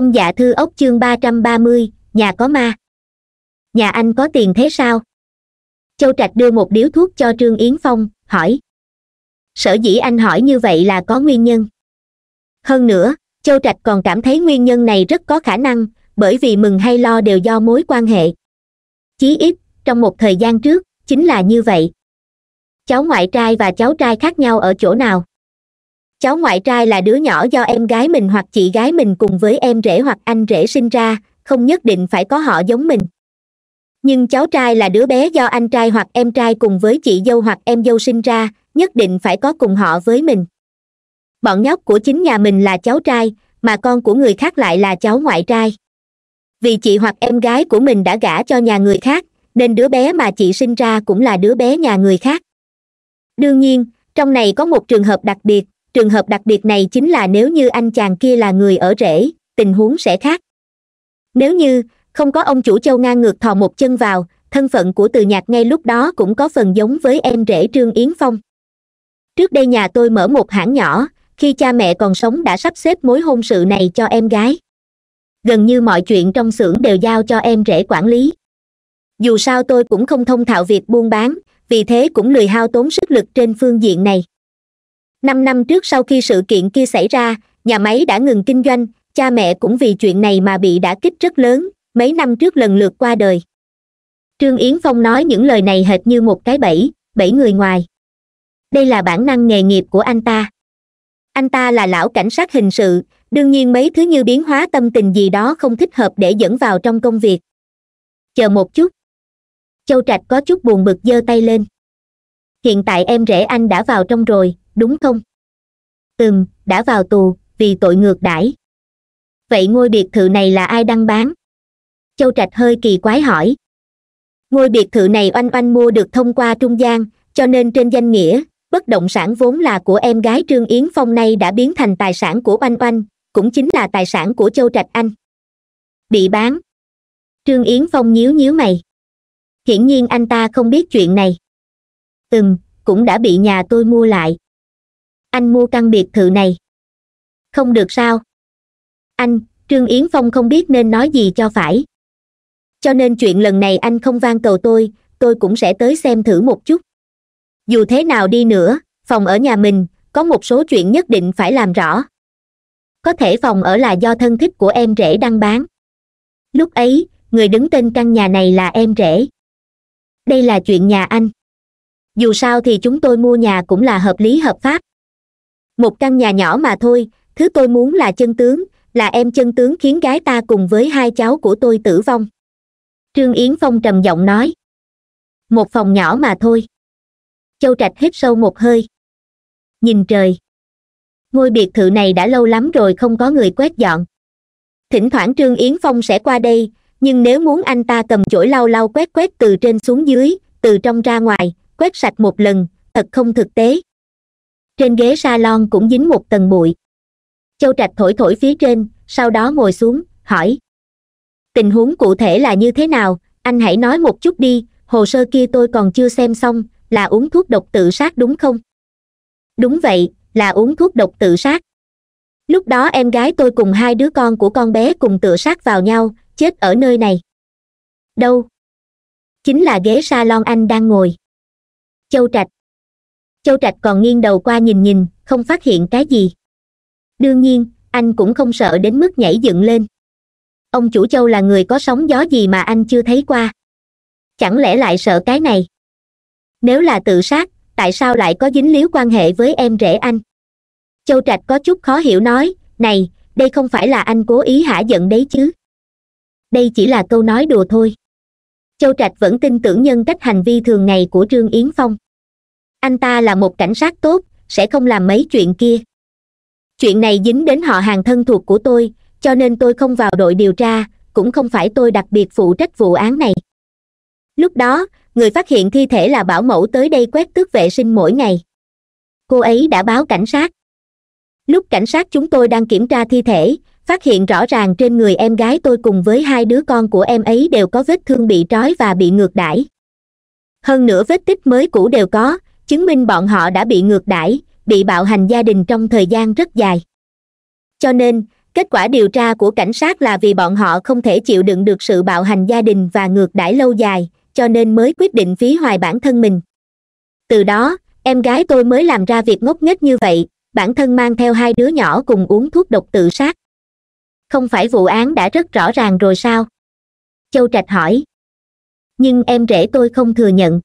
thâm dạ thư ốc chương ba trăm ba mươi nhà có ma nhà anh có tiền thế sao châu trạch đưa một điếu thuốc cho trương yến phong hỏi sở dĩ anh hỏi như vậy là có nguyên nhân hơn nữa châu trạch còn cảm thấy nguyên nhân này rất có khả năng bởi vì mừng hay lo đều do mối quan hệ chí ít trong một thời gian trước chính là như vậy cháu ngoại trai và cháu trai khác nhau ở chỗ nào cháu ngoại trai là đứa nhỏ do em gái mình hoặc chị gái mình cùng với em rể hoặc anh rể sinh ra không nhất định phải có họ giống mình nhưng cháu trai là đứa bé do anh trai hoặc em trai cùng với chị dâu hoặc em dâu sinh ra nhất định phải có cùng họ với mình bọn nhóc của chính nhà mình là cháu trai mà con của người khác lại là cháu ngoại trai vì chị hoặc em gái của mình đã gả cho nhà người khác nên đứa bé mà chị sinh ra cũng là đứa bé nhà người khác đương nhiên trong này có một trường hợp đặc biệt trường hợp đặc biệt này chính là nếu như anh chàng kia là người ở rễ tình huống sẽ khác nếu như không có ông chủ châu ngang ngược thò một chân vào thân phận của từ nhạc ngay lúc đó cũng có phần giống với em rể trương yến phong trước đây nhà tôi mở một hãng nhỏ khi cha mẹ còn sống đã sắp xếp mối hôn sự này cho em gái gần như mọi chuyện trong xưởng đều giao cho em rể quản lý dù sao tôi cũng không thông thạo việc buôn bán vì thế cũng lười hao tốn sức lực trên phương diện này năm năm trước sau khi sự kiện kia xảy ra nhà máy đã ngừng kinh doanh cha mẹ cũng vì chuyện này mà bị đả kích rất lớn mấy năm trước lần lượt qua đời trương yến phong nói những lời này hệt như một cái bẫy bẫy người ngoài đây là bản năng nghề nghiệp của anh ta anh ta là lão cảnh sát hình sự đương nhiên mấy thứ như biến hóa tâm tình gì đó không thích hợp để dẫn vào trong công việc chờ một chút châu trạch có chút buồn bực giơ tay lên hiện tại em rể anh đã vào trong rồi đúng không từng đã vào tù vì tội ngược đãi vậy ngôi biệt thự này là ai đăng bán châu trạch hơi kỳ quái hỏi ngôi biệt thự này oanh oanh mua được thông qua trung gian cho nên trên danh nghĩa bất động sản vốn là của em gái trương yến phong nay đã biến thành tài sản của oanh oanh cũng chính là tài sản của châu trạch anh bị bán trương yến phong nhíu nhíu mày hiển nhiên anh ta không biết chuyện này từng cũng đã bị nhà tôi mua lại anh mua căn biệt thự này không được sao anh trương yến phong không biết nên nói gì cho phải cho nên chuyện lần này anh không van cầu tôi tôi cũng sẽ tới xem thử một chút dù thế nào đi nữa phòng ở nhà mình có một số chuyện nhất định phải làm rõ có thể phòng ở là do thân thích của em rể đăng bán lúc ấy người đứng tên căn nhà này là em rể đây là chuyện nhà anh dù sao thì chúng tôi mua nhà cũng là hợp lý hợp pháp một căn nhà nhỏ mà thôi thứ tôi muốn là chân tướng là em chân tướng khiến gái ta cùng với hai cháu của tôi tử vong trương yến phong trầm giọng nói một phòng nhỏ mà thôi châu trạch hít sâu một hơi nhìn trời ngôi biệt thự này đã lâu lắm rồi không có người quét dọn thỉnh thoảng trương yến phong sẽ qua đây nhưng nếu muốn anh ta cầm chổi lau lau quét quét từ trên xuống dưới từ trong ra ngoài quét sạch một lần thật không thực tế trên ghế salon cũng dính một tầng bụi châu trạch thổi thổi phía trên sau đó ngồi xuống hỏi tình huống cụ thể là như thế nào anh hãy nói một chút đi hồ sơ kia tôi còn chưa xem xong là uống thuốc độc tự sát đúng không đúng vậy là uống thuốc độc tự sát lúc đó em gái tôi cùng hai đứa con của con bé cùng tự sát vào nhau chết ở nơi này đâu chính là ghế salon anh đang ngồi châu trạch châu trạch còn nghiêng đầu qua nhìn nhìn không phát hiện cái gì đương nhiên anh cũng không sợ đến mức nhảy dựng lên ông chủ châu là người có sóng gió gì mà anh chưa thấy qua chẳng lẽ lại sợ cái này nếu là tự sát tại sao lại có dính líu quan hệ với em rể anh châu trạch có chút khó hiểu nói này đây không phải là anh cố ý hả giận đấy chứ đây chỉ là câu nói đùa thôi châu trạch vẫn tin tưởng nhân cách hành vi thường ngày của trương yến phong anh ta là một cảnh sát tốt sẽ không làm mấy chuyện kia chuyện này dính đến họ hàng thân thuộc của tôi cho nên tôi không vào đội điều tra cũng không phải tôi đặc biệt phụ trách vụ án này lúc đó người phát hiện thi thể là bảo mẫu tới đây quét tước vệ sinh mỗi ngày cô ấy đã báo cảnh sát lúc cảnh sát chúng tôi đang kiểm tra thi thể phát hiện rõ ràng trên người em gái tôi cùng với hai đứa con của em ấy đều có vết thương bị trói và bị ngược đãi hơn nữa vết tích mới cũ đều có chứng minh bọn họ đã bị ngược đãi bị bạo hành gia đình trong thời gian rất dài cho nên kết quả điều tra của cảnh sát là vì bọn họ không thể chịu đựng được sự bạo hành gia đình và ngược đãi lâu dài cho nên mới quyết định phí hoài bản thân mình từ đó em gái tôi mới làm ra việc ngốc nghếch như vậy bản thân mang theo hai đứa nhỏ cùng uống thuốc độc tự sát không phải vụ án đã rất rõ ràng rồi sao châu trạch hỏi nhưng em rể tôi không thừa nhận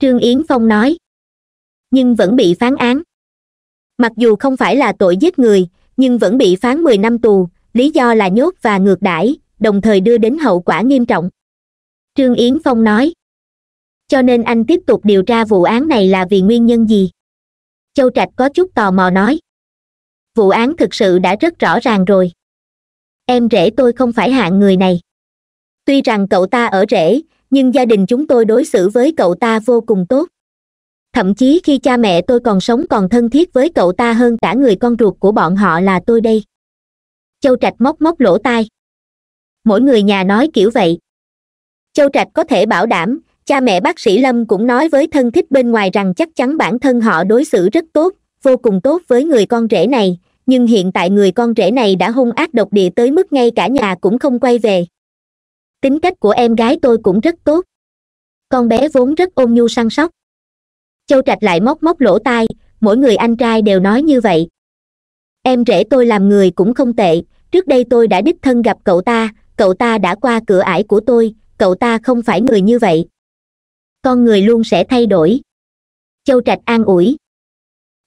trương yến phong nói nhưng vẫn bị phán án mặc dù không phải là tội giết người nhưng vẫn bị phán mười năm tù lý do là nhốt và ngược đãi đồng thời đưa đến hậu quả nghiêm trọng trương yến phong nói cho nên anh tiếp tục điều tra vụ án này là vì nguyên nhân gì châu trạch có chút tò mò nói vụ án thực sự đã rất rõ ràng rồi em rể tôi không phải hạng người này tuy rằng cậu ta ở rể nhưng gia đình chúng tôi đối xử với cậu ta vô cùng tốt thậm chí khi cha mẹ tôi còn sống còn thân thiết với cậu ta hơn cả người con ruột của bọn họ là tôi đây châu trạch móc móc lỗ tai mỗi người nhà nói kiểu vậy châu trạch có thể bảo đảm cha mẹ bác sĩ lâm cũng nói với thân thích bên ngoài rằng chắc chắn bản thân họ đối xử rất tốt vô cùng tốt với người con rể này nhưng hiện tại người con rể này đã hung ác độc địa tới mức ngay cả nhà cũng không quay về tính cách của em gái tôi cũng rất tốt con bé vốn rất ôn nhu săn sóc châu trạch lại móc móc lỗ tai mỗi người anh trai đều nói như vậy em rể tôi làm người cũng không tệ trước đây tôi đã đích thân gặp cậu ta cậu ta đã qua cửa ải của tôi cậu ta không phải người như vậy con người luôn sẽ thay đổi châu trạch an ủi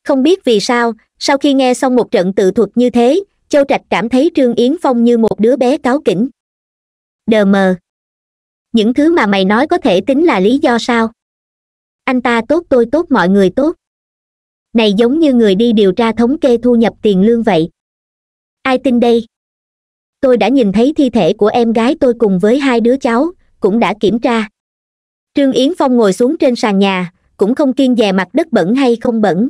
không biết vì sao sau khi nghe xong một trận tự thuật như thế châu trạch cảm thấy trương yến phong như một đứa bé cáo kỉnh đờ mờ những thứ mà mày nói có thể tính là lý do sao anh ta tốt tôi tốt mọi người tốt này giống như người đi điều tra thống kê thu nhập tiền lương vậy ai tin đây tôi đã nhìn thấy thi thể của em gái tôi cùng với hai đứa cháu cũng đã kiểm tra trương yến phong ngồi xuống trên sàn nhà cũng không kiên dè mặt đất bẩn hay không bẩn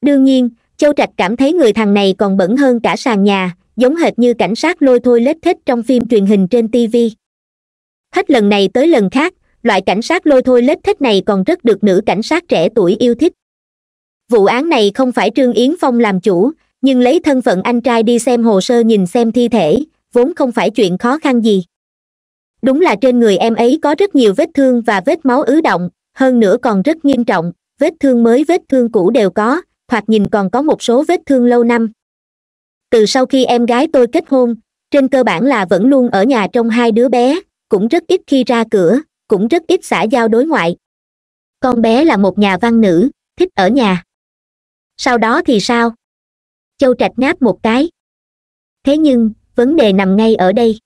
đương nhiên châu trạch cảm thấy người thằng này còn bẩn hơn cả sàn nhà giống hệt như cảnh sát lôi thôi lết thết trong phim truyền hình trên tv hết lần này tới lần khác loại cảnh sát lôi thôi lết thích này còn rất được nữ cảnh sát trẻ tuổi yêu thích vụ án này không phải trương yến phong làm chủ nhưng lấy thân phận anh trai đi xem hồ sơ nhìn xem thi thể vốn không phải chuyện khó khăn gì đúng là trên người em ấy có rất nhiều vết thương và vết máu ứ động hơn nữa còn rất nghiêm trọng vết thương mới vết thương cũ đều có hoặc nhìn còn có một số vết thương lâu năm từ sau khi em gái tôi kết hôn trên cơ bản là vẫn luôn ở nhà trong hai đứa bé cũng rất ít khi ra cửa cũng rất ít xã giao đối ngoại con bé là một nhà văn nữ thích ở nhà sau đó thì sao châu trạch ngáp một cái thế nhưng vấn đề nằm ngay ở đây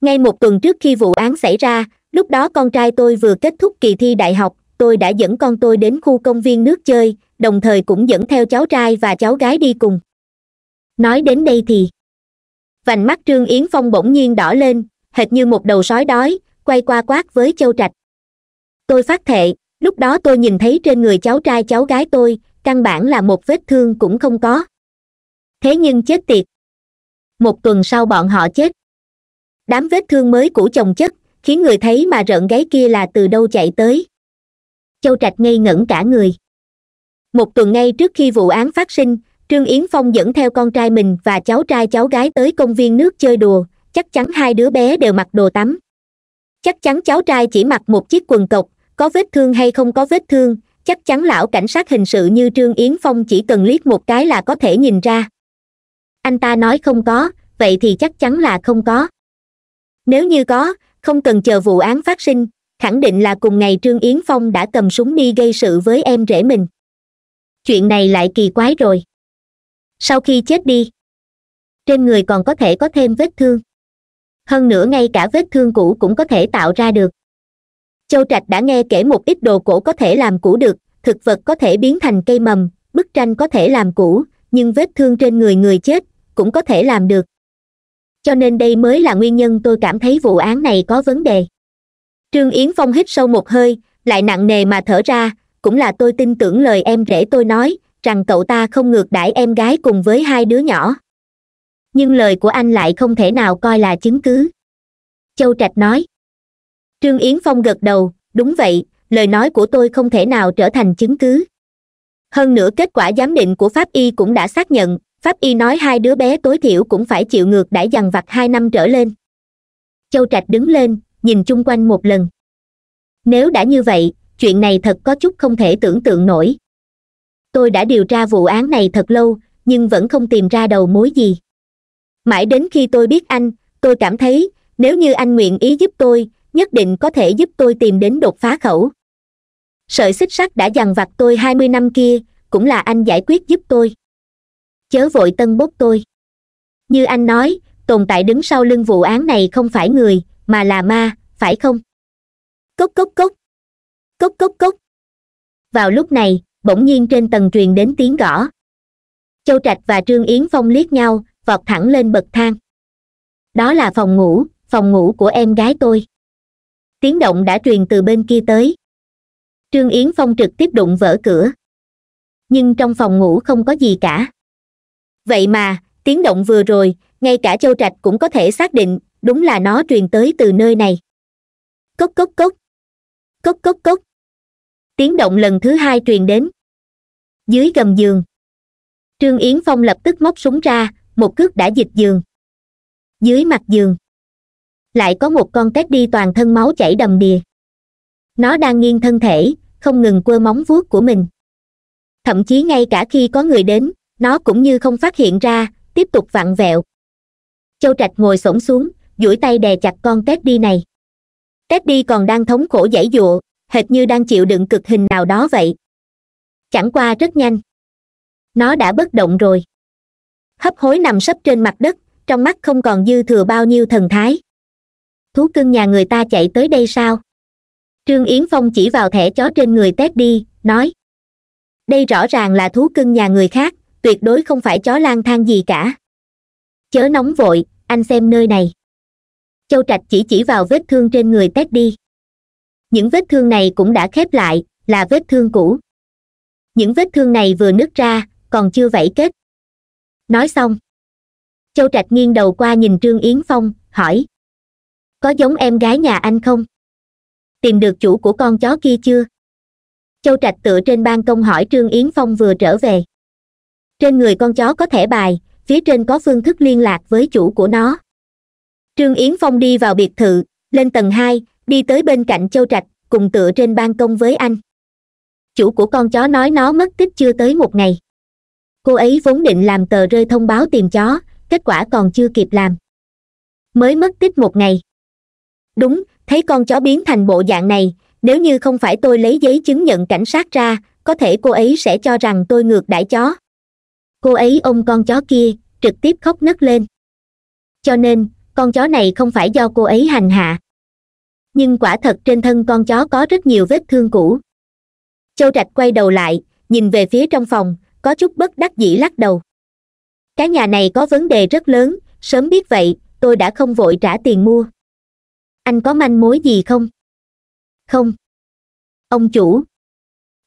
ngay một tuần trước khi vụ án xảy ra lúc đó con trai tôi vừa kết thúc kỳ thi đại học tôi đã dẫn con tôi đến khu công viên nước chơi đồng thời cũng dẫn theo cháu trai và cháu gái đi cùng nói đến đây thì vành mắt trương yến phong bỗng nhiên đỏ lên hệt như một đầu sói đói quay qua quát với châu trạch tôi phát thệ lúc đó tôi nhìn thấy trên người cháu trai cháu gái tôi căn bản là một vết thương cũng không có thế nhưng chết tiệt một tuần sau bọn họ chết đám vết thương mới của chồng chất khiến người thấy mà rợn gáy kia là từ đâu chạy tới châu trạch ngây ngẩn cả người một tuần ngay trước khi vụ án phát sinh trương yến phong dẫn theo con trai mình và cháu trai cháu gái tới công viên nước chơi đùa chắc chắn hai đứa bé đều mặc đồ tắm chắc chắn cháu trai chỉ mặc một chiếc quần cộc có vết thương hay không có vết thương chắc chắn lão cảnh sát hình sự như trương yến phong chỉ cần liếc một cái là có thể nhìn ra anh ta nói không có vậy thì chắc chắn là không có nếu như có không cần chờ vụ án phát sinh khẳng định là cùng ngày trương yến phong đã cầm súng đi gây sự với em rể mình chuyện này lại kỳ quái rồi sau khi chết đi trên người còn có thể có thêm vết thương hơn nữa ngay cả vết thương cũ cũng có thể tạo ra được châu trạch đã nghe kể một ít đồ cổ có thể làm cũ được thực vật có thể biến thành cây mầm bức tranh có thể làm cũ nhưng vết thương trên người người chết cũng có thể làm được cho nên đây mới là nguyên nhân tôi cảm thấy vụ án này có vấn đề trương yến phong hít sâu một hơi lại nặng nề mà thở ra cũng là tôi tin tưởng lời em rể tôi nói rằng cậu ta không ngược đãi em gái cùng với hai đứa nhỏ nhưng lời của anh lại không thể nào coi là chứng cứ châu trạch nói trương yến phong gật đầu đúng vậy lời nói của tôi không thể nào trở thành chứng cứ hơn nữa kết quả giám định của pháp y cũng đã xác nhận pháp y nói hai đứa bé tối thiểu cũng phải chịu ngược đãi dằn vặt hai năm trở lên châu trạch đứng lên nhìn chung quanh một lần nếu đã như vậy chuyện này thật có chút không thể tưởng tượng nổi tôi đã điều tra vụ án này thật lâu nhưng vẫn không tìm ra đầu mối gì mãi đến khi tôi biết anh tôi cảm thấy nếu như anh nguyện ý giúp tôi nhất định có thể giúp tôi tìm đến đột phá khẩu sợi xích sắt đã dằn vặt tôi hai mươi năm kia cũng là anh giải quyết giúp tôi chớ vội tân bốc tôi như anh nói tồn tại đứng sau lưng vụ án này không phải người mà là ma phải không cốc cốc cốc cốc cốc cốc vào lúc này bỗng nhiên trên tầng truyền đến tiếng gõ châu trạch và trương yến phong liếc nhau vọt thẳng lên bậc thang đó là phòng ngủ phòng ngủ của em gái tôi tiếng động đã truyền từ bên kia tới trương yến phong trực tiếp đụng vỡ cửa nhưng trong phòng ngủ không có gì cả vậy mà tiếng động vừa rồi ngay cả châu trạch cũng có thể xác định đúng là nó truyền tới từ nơi này cốc cốc cốc cốc cốc cốc tiếng động lần thứ hai truyền đến dưới gầm giường trương yến phong lập tức móc súng ra một cước đã dịch giường dưới mặt giường lại có một con tét đi toàn thân máu chảy đầm đìa nó đang nghiêng thân thể không ngừng quơ móng vuốt của mình thậm chí ngay cả khi có người đến nó cũng như không phát hiện ra tiếp tục vặn vẹo châu trạch ngồi s xuống duỗi tay đè chặt con tét đi này tét đi còn đang thống khổ giãy giụa hệt như đang chịu đựng cực hình nào đó vậy chẳng qua rất nhanh nó đã bất động rồi hấp hối nằm sấp trên mặt đất trong mắt không còn dư thừa bao nhiêu thần thái thú cưng nhà người ta chạy tới đây sao trương yến phong chỉ vào thẻ chó trên người tét đi nói đây rõ ràng là thú cưng nhà người khác tuyệt đối không phải chó lang thang gì cả chớ nóng vội anh xem nơi này châu trạch chỉ chỉ vào vết thương trên người tét đi những vết thương này cũng đã khép lại là vết thương cũ những vết thương này vừa nứt ra còn chưa vảy kết nói xong châu trạch nghiêng đầu qua nhìn trương yến phong hỏi có giống em gái nhà anh không tìm được chủ của con chó kia chưa châu trạch tựa trên ban công hỏi trương yến phong vừa trở về trên người con chó có thẻ bài phía trên có phương thức liên lạc với chủ của nó trương yến phong đi vào biệt thự lên tầng hai đi tới bên cạnh châu trạch cùng tựa trên ban công với anh chủ của con chó nói nó mất tích chưa tới một ngày cô ấy vốn định làm tờ rơi thông báo tìm chó kết quả còn chưa kịp làm mới mất tích một ngày đúng thấy con chó biến thành bộ dạng này nếu như không phải tôi lấy giấy chứng nhận cảnh sát ra có thể cô ấy sẽ cho rằng tôi ngược đãi chó cô ấy ôm con chó kia trực tiếp khóc nấc lên cho nên con chó này không phải do cô ấy hành hạ nhưng quả thật trên thân con chó có rất nhiều vết thương cũ châu trạch quay đầu lại nhìn về phía trong phòng có chút bất đắc dĩ lắc đầu cái nhà này có vấn đề rất lớn sớm biết vậy tôi đã không vội trả tiền mua anh có manh mối gì không không ông chủ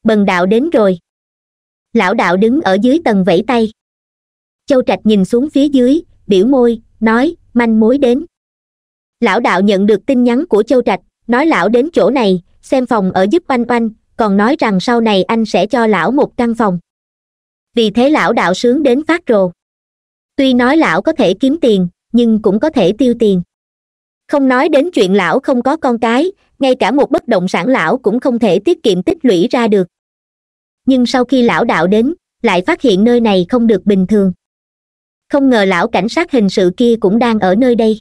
bần đạo đến rồi lão đạo đứng ở dưới tầng vẫy tay châu trạch nhìn xuống phía dưới biểu môi nói manh mối đến lão đạo nhận được tin nhắn của châu trạch nói lão đến chỗ này xem phòng ở giúp oanh oanh còn nói rằng sau này anh sẽ cho lão một căn phòng vì thế lão đạo sướng đến phát rồ tuy nói lão có thể kiếm tiền nhưng cũng có thể tiêu tiền không nói đến chuyện lão không có con cái ngay cả một bất động sản lão cũng không thể tiết kiệm tích lũy ra được nhưng sau khi lão đạo đến lại phát hiện nơi này không được bình thường không ngờ lão cảnh sát hình sự kia cũng đang ở nơi đây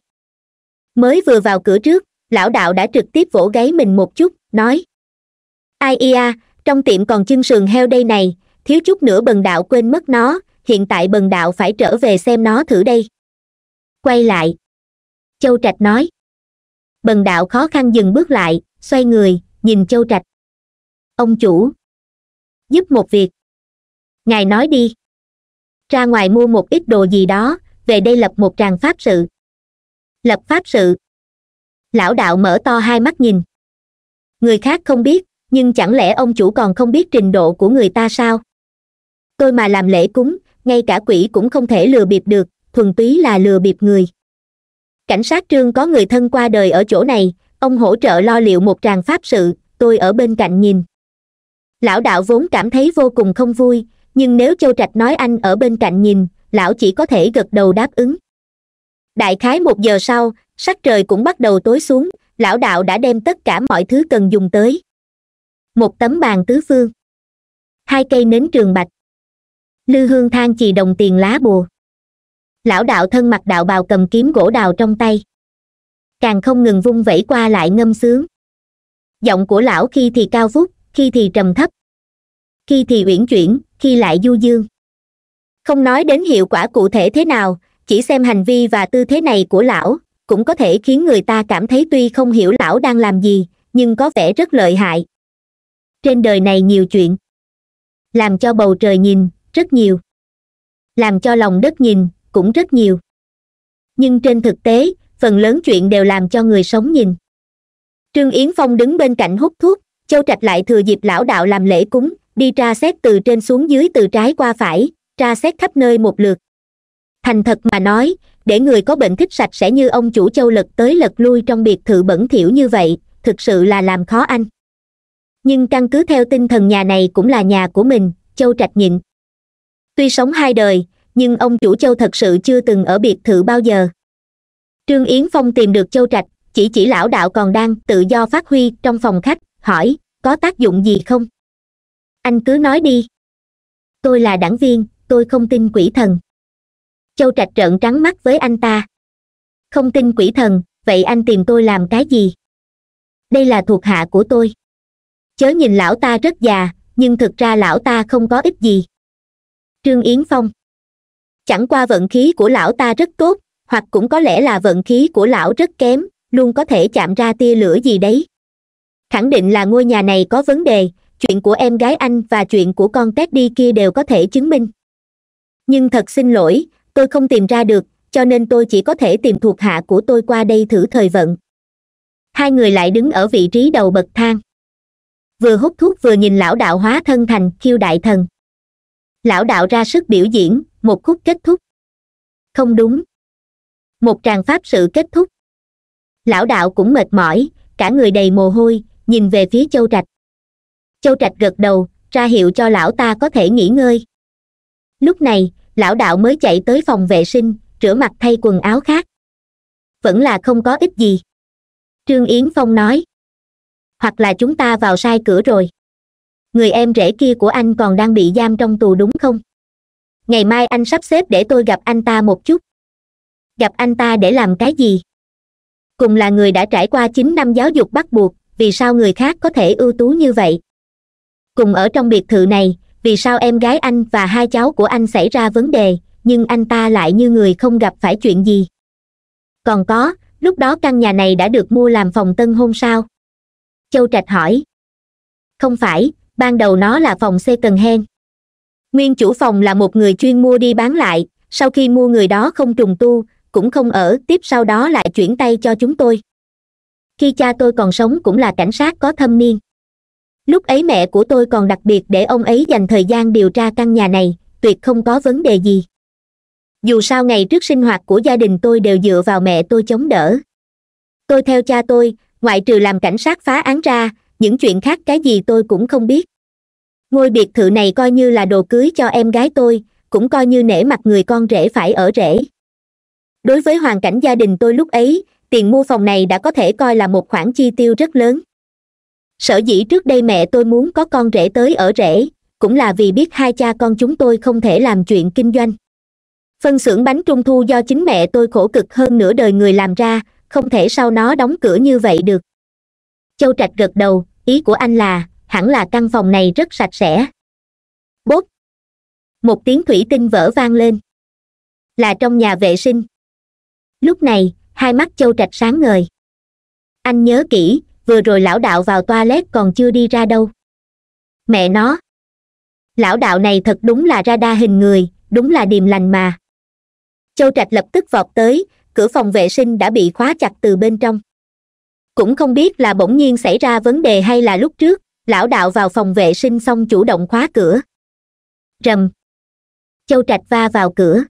mới vừa vào cửa trước lão đạo đã trực tiếp vỗ gáy mình một chút nói ai ia trong tiệm còn chân sườn heo đây này thiếu chút nữa bần đạo quên mất nó hiện tại bần đạo phải trở về xem nó thử đây quay lại châu trạch nói bần đạo khó khăn dừng bước lại xoay người nhìn châu trạch ông chủ giúp một việc ngài nói đi ra ngoài mua một ít đồ gì đó về đây lập một tràng pháp sự lập pháp sự lão đạo mở to hai mắt nhìn người khác không biết nhưng chẳng lẽ ông chủ còn không biết trình độ của người ta sao tôi mà làm lễ cúng ngay cả quỷ cũng không thể lừa bịp được thuần túy là lừa bịp người cảnh sát trương có người thân qua đời ở chỗ này ông hỗ trợ lo liệu một tràng pháp sự tôi ở bên cạnh nhìn lão đạo vốn cảm thấy vô cùng không vui nhưng nếu châu trạch nói anh ở bên cạnh nhìn lão chỉ có thể gật đầu đáp ứng đại khái một giờ sau sắc trời cũng bắt đầu tối xuống lão đạo đã đem tất cả mọi thứ cần dùng tới một tấm bàn tứ phương hai cây nến trường bạch lư hương than chì đồng tiền lá bùa lão đạo thân mặc đạo bào cầm kiếm gỗ đào trong tay càng không ngừng vung vẩy qua lại ngâm sướng giọng của lão khi thì cao vút khi thì trầm thấp khi thì uyển chuyển khi lại du dương không nói đến hiệu quả cụ thể thế nào chỉ xem hành vi và tư thế này của lão cũng có thể khiến người ta cảm thấy tuy không hiểu lão đang làm gì nhưng có vẻ rất lợi hại trên đời này nhiều chuyện làm cho bầu trời nhìn rất nhiều làm cho lòng đất nhìn cũng rất nhiều nhưng trên thực tế phần lớn chuyện đều làm cho người sống nhìn trương yến phong đứng bên cạnh hút thuốc châu trạch lại thừa dịp lão đạo làm lễ cúng đi tra xét từ trên xuống dưới từ trái qua phải tra xét khắp nơi một lượt thành thật mà nói để người có bệnh thích sạch sẽ như ông chủ châu lật tới lật lui trong biệt thự bẩn thỉu như vậy thực sự là làm khó anh nhưng căn cứ theo tinh thần nhà này cũng là nhà của mình châu trạch nhịn tuy sống hai đời nhưng ông chủ châu thật sự chưa từng ở biệt thự bao giờ trương yến phong tìm được châu trạch chỉ chỉ lão đạo còn đang tự do phát huy trong phòng khách hỏi có tác dụng gì không anh cứ nói đi tôi là đảng viên tôi không tin quỷ thần châu trạch trợn trắng mắt với anh ta không tin quỷ thần vậy anh tìm tôi làm cái gì đây là thuộc hạ của tôi chớ nhìn lão ta rất già nhưng thực ra lão ta không có ích gì trương yến phong chẳng qua vận khí của lão ta rất tốt hoặc cũng có lẽ là vận khí của lão rất kém luôn có thể chạm ra tia lửa gì đấy khẳng định là ngôi nhà này có vấn đề chuyện của em gái anh và chuyện của con tét đi kia đều có thể chứng minh nhưng thật xin lỗi tôi không tìm ra được cho nên tôi chỉ có thể tìm thuộc hạ của tôi qua đây thử thời vận hai người lại đứng ở vị trí đầu bậc thang vừa hút thuốc vừa nhìn lão đạo hóa thân thành khiêu đại thần lão đạo ra sức biểu diễn một khúc kết thúc không đúng một tràng pháp sự kết thúc lão đạo cũng mệt mỏi cả người đầy mồ hôi nhìn về phía châu trạch châu trạch gật đầu ra hiệu cho lão ta có thể nghỉ ngơi lúc này lão đạo mới chạy tới phòng vệ sinh rửa mặt thay quần áo khác vẫn là không có ích gì trương yến phong nói hoặc là chúng ta vào sai cửa rồi người em rể kia của anh còn đang bị giam trong tù đúng không ngày mai anh sắp xếp để tôi gặp anh ta một chút gặp anh ta để làm cái gì cùng là người đã trải qua chín năm giáo dục bắt buộc vì sao người khác có thể ưu tú như vậy cùng ở trong biệt thự này vì sao em gái anh và hai cháu của anh xảy ra vấn đề nhưng anh ta lại như người không gặp phải chuyện gì còn có lúc đó căn nhà này đã được mua làm phòng tân hôn sao châu trạch hỏi không phải ban đầu nó là phòng xây tầng hen nguyên chủ phòng là một người chuyên mua đi bán lại sau khi mua người đó không trùng tu cũng không ở tiếp sau đó lại chuyển tay cho chúng tôi khi cha tôi còn sống cũng là cảnh sát có thâm niên lúc ấy mẹ của tôi còn đặc biệt để ông ấy dành thời gian điều tra căn nhà này tuyệt không có vấn đề gì dù sao ngày trước sinh hoạt của gia đình tôi đều dựa vào mẹ tôi chống đỡ tôi theo cha tôi ngoại trừ làm cảnh sát phá án ra những chuyện khác cái gì tôi cũng không biết ngôi biệt thự này coi như là đồ cưới cho em gái tôi cũng coi như nể mặt người con rể phải ở rể đối với hoàn cảnh gia đình tôi lúc ấy tiền mua phòng này đã có thể coi là một khoản chi tiêu rất lớn sở dĩ trước đây mẹ tôi muốn có con rể tới ở rể cũng là vì biết hai cha con chúng tôi không thể làm chuyện kinh doanh phân xưởng bánh trung thu do chính mẹ tôi khổ cực hơn nửa đời người làm ra không thể sau nó đóng cửa như vậy được châu trạch gật đầu ý của anh là hẳn là căn phòng này rất sạch sẽ bốp một tiếng thủy tinh vỡ vang lên là trong nhà vệ sinh lúc này hai mắt châu trạch sáng ngời anh nhớ kỹ vừa rồi lão đạo vào toilet còn chưa đi ra đâu mẹ nó lão đạo này thật đúng là ra đa hình người đúng là điềm lành mà châu trạch lập tức vọt tới cửa phòng vệ sinh đã bị khóa chặt từ bên trong cũng không biết là bỗng nhiên xảy ra vấn đề hay là lúc trước lão đạo vào phòng vệ sinh xong chủ động khóa cửa rầm châu trạch va vào cửa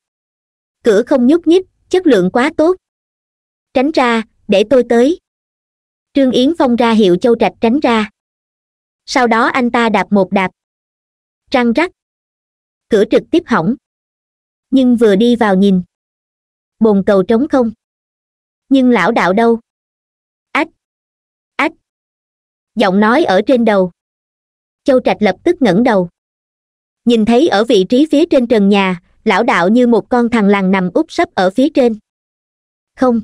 cửa không nhúc nhích chất lượng quá tốt tránh ra để tôi tới trương yến phong ra hiệu châu trạch tránh ra sau đó anh ta đạp một đạp trăng rắc cửa trực tiếp hỏng nhưng vừa đi vào nhìn bồn cầu trống không nhưng lão đạo đâu giọng nói ở trên đầu châu trạch lập tức ngẩng đầu nhìn thấy ở vị trí phía trên trần nhà lão đạo như một con thằn lằn nằm úp sấp ở phía trên không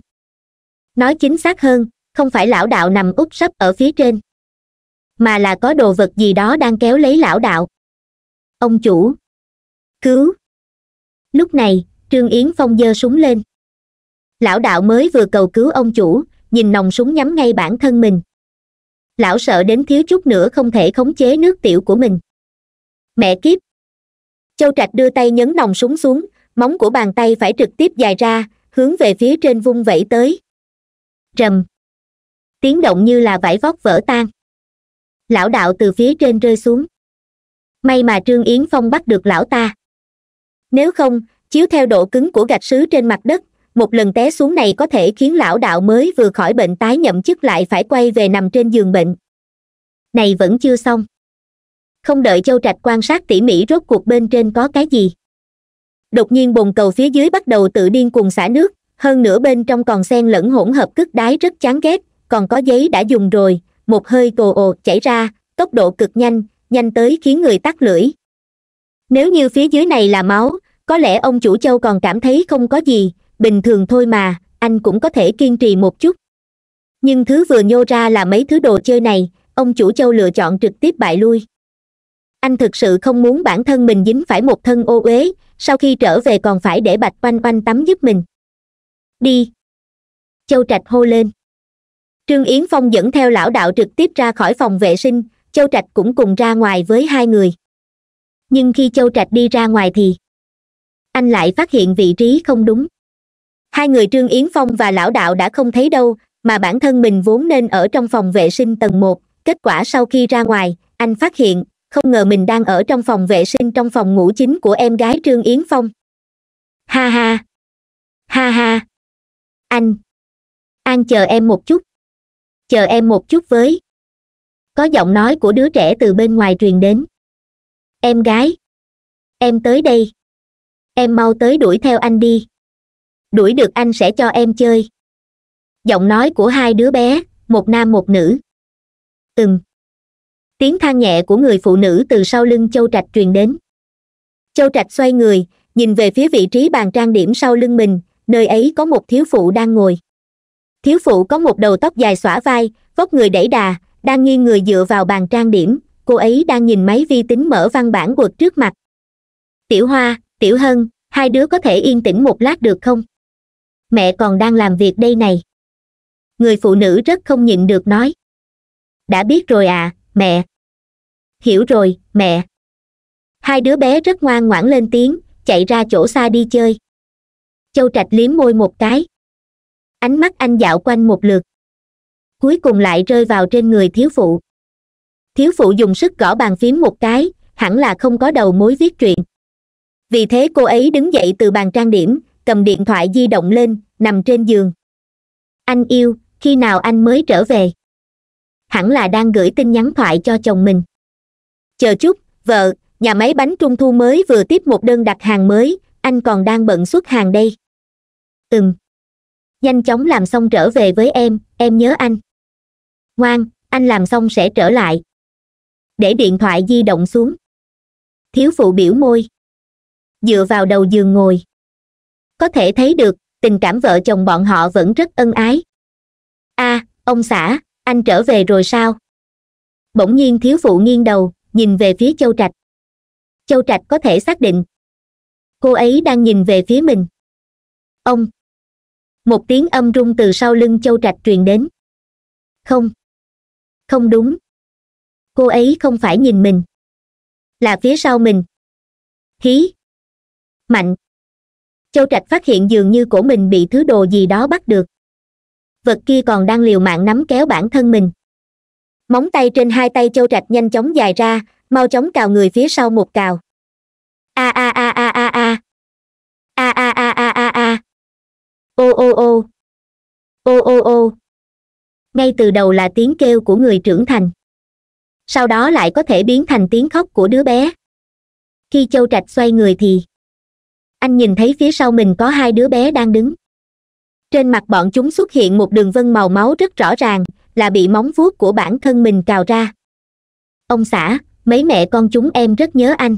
nói chính xác hơn không phải lão đạo nằm úp sấp ở phía trên mà là có đồ vật gì đó đang kéo lấy lão đạo ông chủ cứu lúc này trương yến phong giơ súng lên lão đạo mới vừa cầu cứu ông chủ nhìn nòng súng nhắm ngay bản thân mình lão sợ đến thiếu chút nữa không thể khống chế nước tiểu của mình mẹ kiếp châu trạch đưa tay nhấn nòng súng xuống móng của bàn tay phải trực tiếp dài ra hướng về phía trên vung vẩy tới rầm tiếng động như là vải vóc vỡ tan lão đạo từ phía trên rơi xuống may mà trương yến phong bắt được lão ta nếu không chiếu theo độ cứng của gạch sứ trên mặt đất một lần té xuống này có thể khiến lão đạo mới vừa khỏi bệnh tái nhậm chức lại phải quay về nằm trên giường bệnh này vẫn chưa xong không đợi châu trạch quan sát tỉ mỉ rốt cuộc bên trên có cái gì đột nhiên bồn cầu phía dưới bắt đầu tự điên cùng xả nước hơn nữa bên trong còn sen lẫn hỗn hợp cức đái rất chán ghét còn có giấy đã dùng rồi một hơi cồ ồ chảy ra tốc độ cực nhanh nhanh tới khiến người tắt lưỡi nếu như phía dưới này là máu có lẽ ông chủ châu còn cảm thấy không có gì bình thường thôi mà anh cũng có thể kiên trì một chút nhưng thứ vừa nhô ra là mấy thứ đồ chơi này ông chủ châu lựa chọn trực tiếp bại lui anh thực sự không muốn bản thân mình dính phải một thân ô uế sau khi trở về còn phải để bạch oanh oanh tắm giúp mình đi châu trạch hô lên trương yến phong dẫn theo lão đạo trực tiếp ra khỏi phòng vệ sinh châu trạch cũng cùng ra ngoài với hai người nhưng khi châu trạch đi ra ngoài thì anh lại phát hiện vị trí không đúng hai người trương yến phong và lão đạo đã không thấy đâu mà bản thân mình vốn nên ở trong phòng vệ sinh tầng một kết quả sau khi ra ngoài anh phát hiện không ngờ mình đang ở trong phòng vệ sinh trong phòng ngủ chính của em gái trương yến phong ha ha ha ha anh an chờ em một chút chờ em một chút với có giọng nói của đứa trẻ từ bên ngoài truyền đến em gái em tới đây em mau tới đuổi theo anh đi đuổi được anh sẽ cho em chơi giọng nói của hai đứa bé một nam một nữ từng tiếng than nhẹ của người phụ nữ từ sau lưng châu trạch truyền đến châu trạch xoay người nhìn về phía vị trí bàn trang điểm sau lưng mình nơi ấy có một thiếu phụ đang ngồi thiếu phụ có một đầu tóc dài xõa vai vóc người đẩy đà đang nghiêng người dựa vào bàn trang điểm cô ấy đang nhìn máy vi tính mở văn bản quật trước mặt tiểu hoa tiểu hân hai đứa có thể yên tĩnh một lát được không mẹ còn đang làm việc đây này người phụ nữ rất không nhịn được nói đã biết rồi à mẹ hiểu rồi mẹ hai đứa bé rất ngoan ngoãn lên tiếng chạy ra chỗ xa đi chơi châu trạch liếm môi một cái ánh mắt anh dạo quanh một lượt cuối cùng lại rơi vào trên người thiếu phụ thiếu phụ dùng sức gõ bàn phím một cái hẳn là không có đầu mối viết truyện vì thế cô ấy đứng dậy từ bàn trang điểm cầm điện thoại di động lên nằm trên giường anh yêu khi nào anh mới trở về hẳn là đang gửi tin nhắn thoại cho chồng mình chờ chút vợ nhà máy bánh trung thu mới vừa tiếp một đơn đặt hàng mới anh còn đang bận xuất hàng đây ừm nhanh chóng làm xong trở về với em em nhớ anh ngoan anh làm xong sẽ trở lại để điện thoại di động xuống thiếu phụ biểu môi dựa vào đầu giường ngồi có thể thấy được tình cảm vợ chồng bọn họ vẫn rất ân ái a à, ông xã anh trở về rồi sao bỗng nhiên thiếu phụ nghiêng đầu nhìn về phía châu trạch châu trạch có thể xác định cô ấy đang nhìn về phía mình ông một tiếng âm rung từ sau lưng châu trạch truyền đến không không đúng cô ấy không phải nhìn mình là phía sau mình hí mạnh châu trạch phát hiện dường như cổ mình bị thứ đồ gì đó bắt được vật kia còn đang liều mạng nắm kéo bản thân mình móng tay trên hai tay châu trạch nhanh chóng dài ra mau chóng cào người phía sau một cào a a a a a a a a a a a a ô ô ô ô ô ô ngay từ đầu là tiếng kêu của người trưởng thành sau đó lại có thể biến thành tiếng khóc của đứa bé khi châu trạch xoay người thì anh nhìn thấy phía sau mình có hai đứa bé đang đứng trên mặt bọn chúng xuất hiện một đường vân màu máu rất rõ ràng là bị móng vuốt của bản thân mình cào ra ông xã mấy mẹ con chúng em rất nhớ anh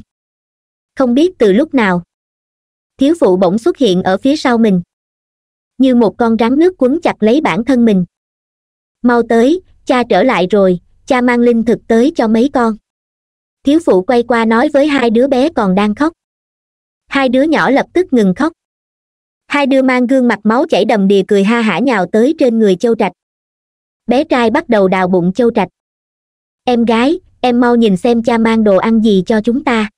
không biết từ lúc nào thiếu phụ bỗng xuất hiện ở phía sau mình như một con rắn nước quấn chặt lấy bản thân mình mau tới cha trở lại rồi cha mang linh thực tới cho mấy con thiếu phụ quay qua nói với hai đứa bé còn đang khóc hai đứa nhỏ lập tức ngừng khóc hai đứa mang gương mặt máu chảy đầm đìa cười ha hả nhào tới trên người châu trạch bé trai bắt đầu đào bụng châu trạch em gái em mau nhìn xem cha mang đồ ăn gì cho chúng ta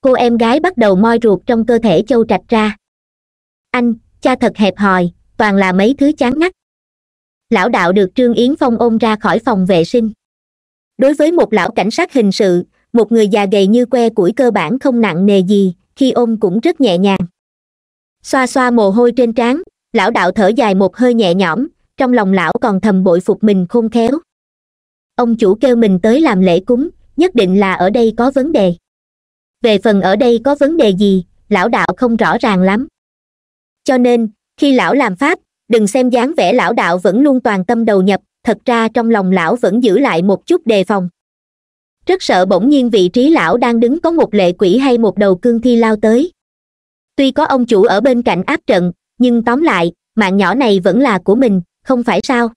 cô em gái bắt đầu moi ruột trong cơ thể châu trạch ra anh cha thật hẹp hòi toàn là mấy thứ chán ngắt lão đạo được trương yến phong ôm ra khỏi phòng vệ sinh đối với một lão cảnh sát hình sự một người già gầy như que củi cơ bản không nặng nề gì khi ôm cũng rất nhẹ nhàng xoa xoa mồ hôi trên trán lão đạo thở dài một hơi nhẹ nhõm trong lòng lão còn thầm bội phục mình khôn khéo ông chủ kêu mình tới làm lễ cúng nhất định là ở đây có vấn đề về phần ở đây có vấn đề gì lão đạo không rõ ràng lắm cho nên khi lão làm pháp đừng xem dáng vẻ lão đạo vẫn luôn toàn tâm đầu nhập thật ra trong lòng lão vẫn giữ lại một chút đề phòng rất sợ bỗng nhiên vị trí lão đang đứng có một lệ quỷ hay một đầu cương thi lao tới tuy có ông chủ ở bên cạnh áp trận nhưng tóm lại mạng nhỏ này vẫn là của mình không phải sao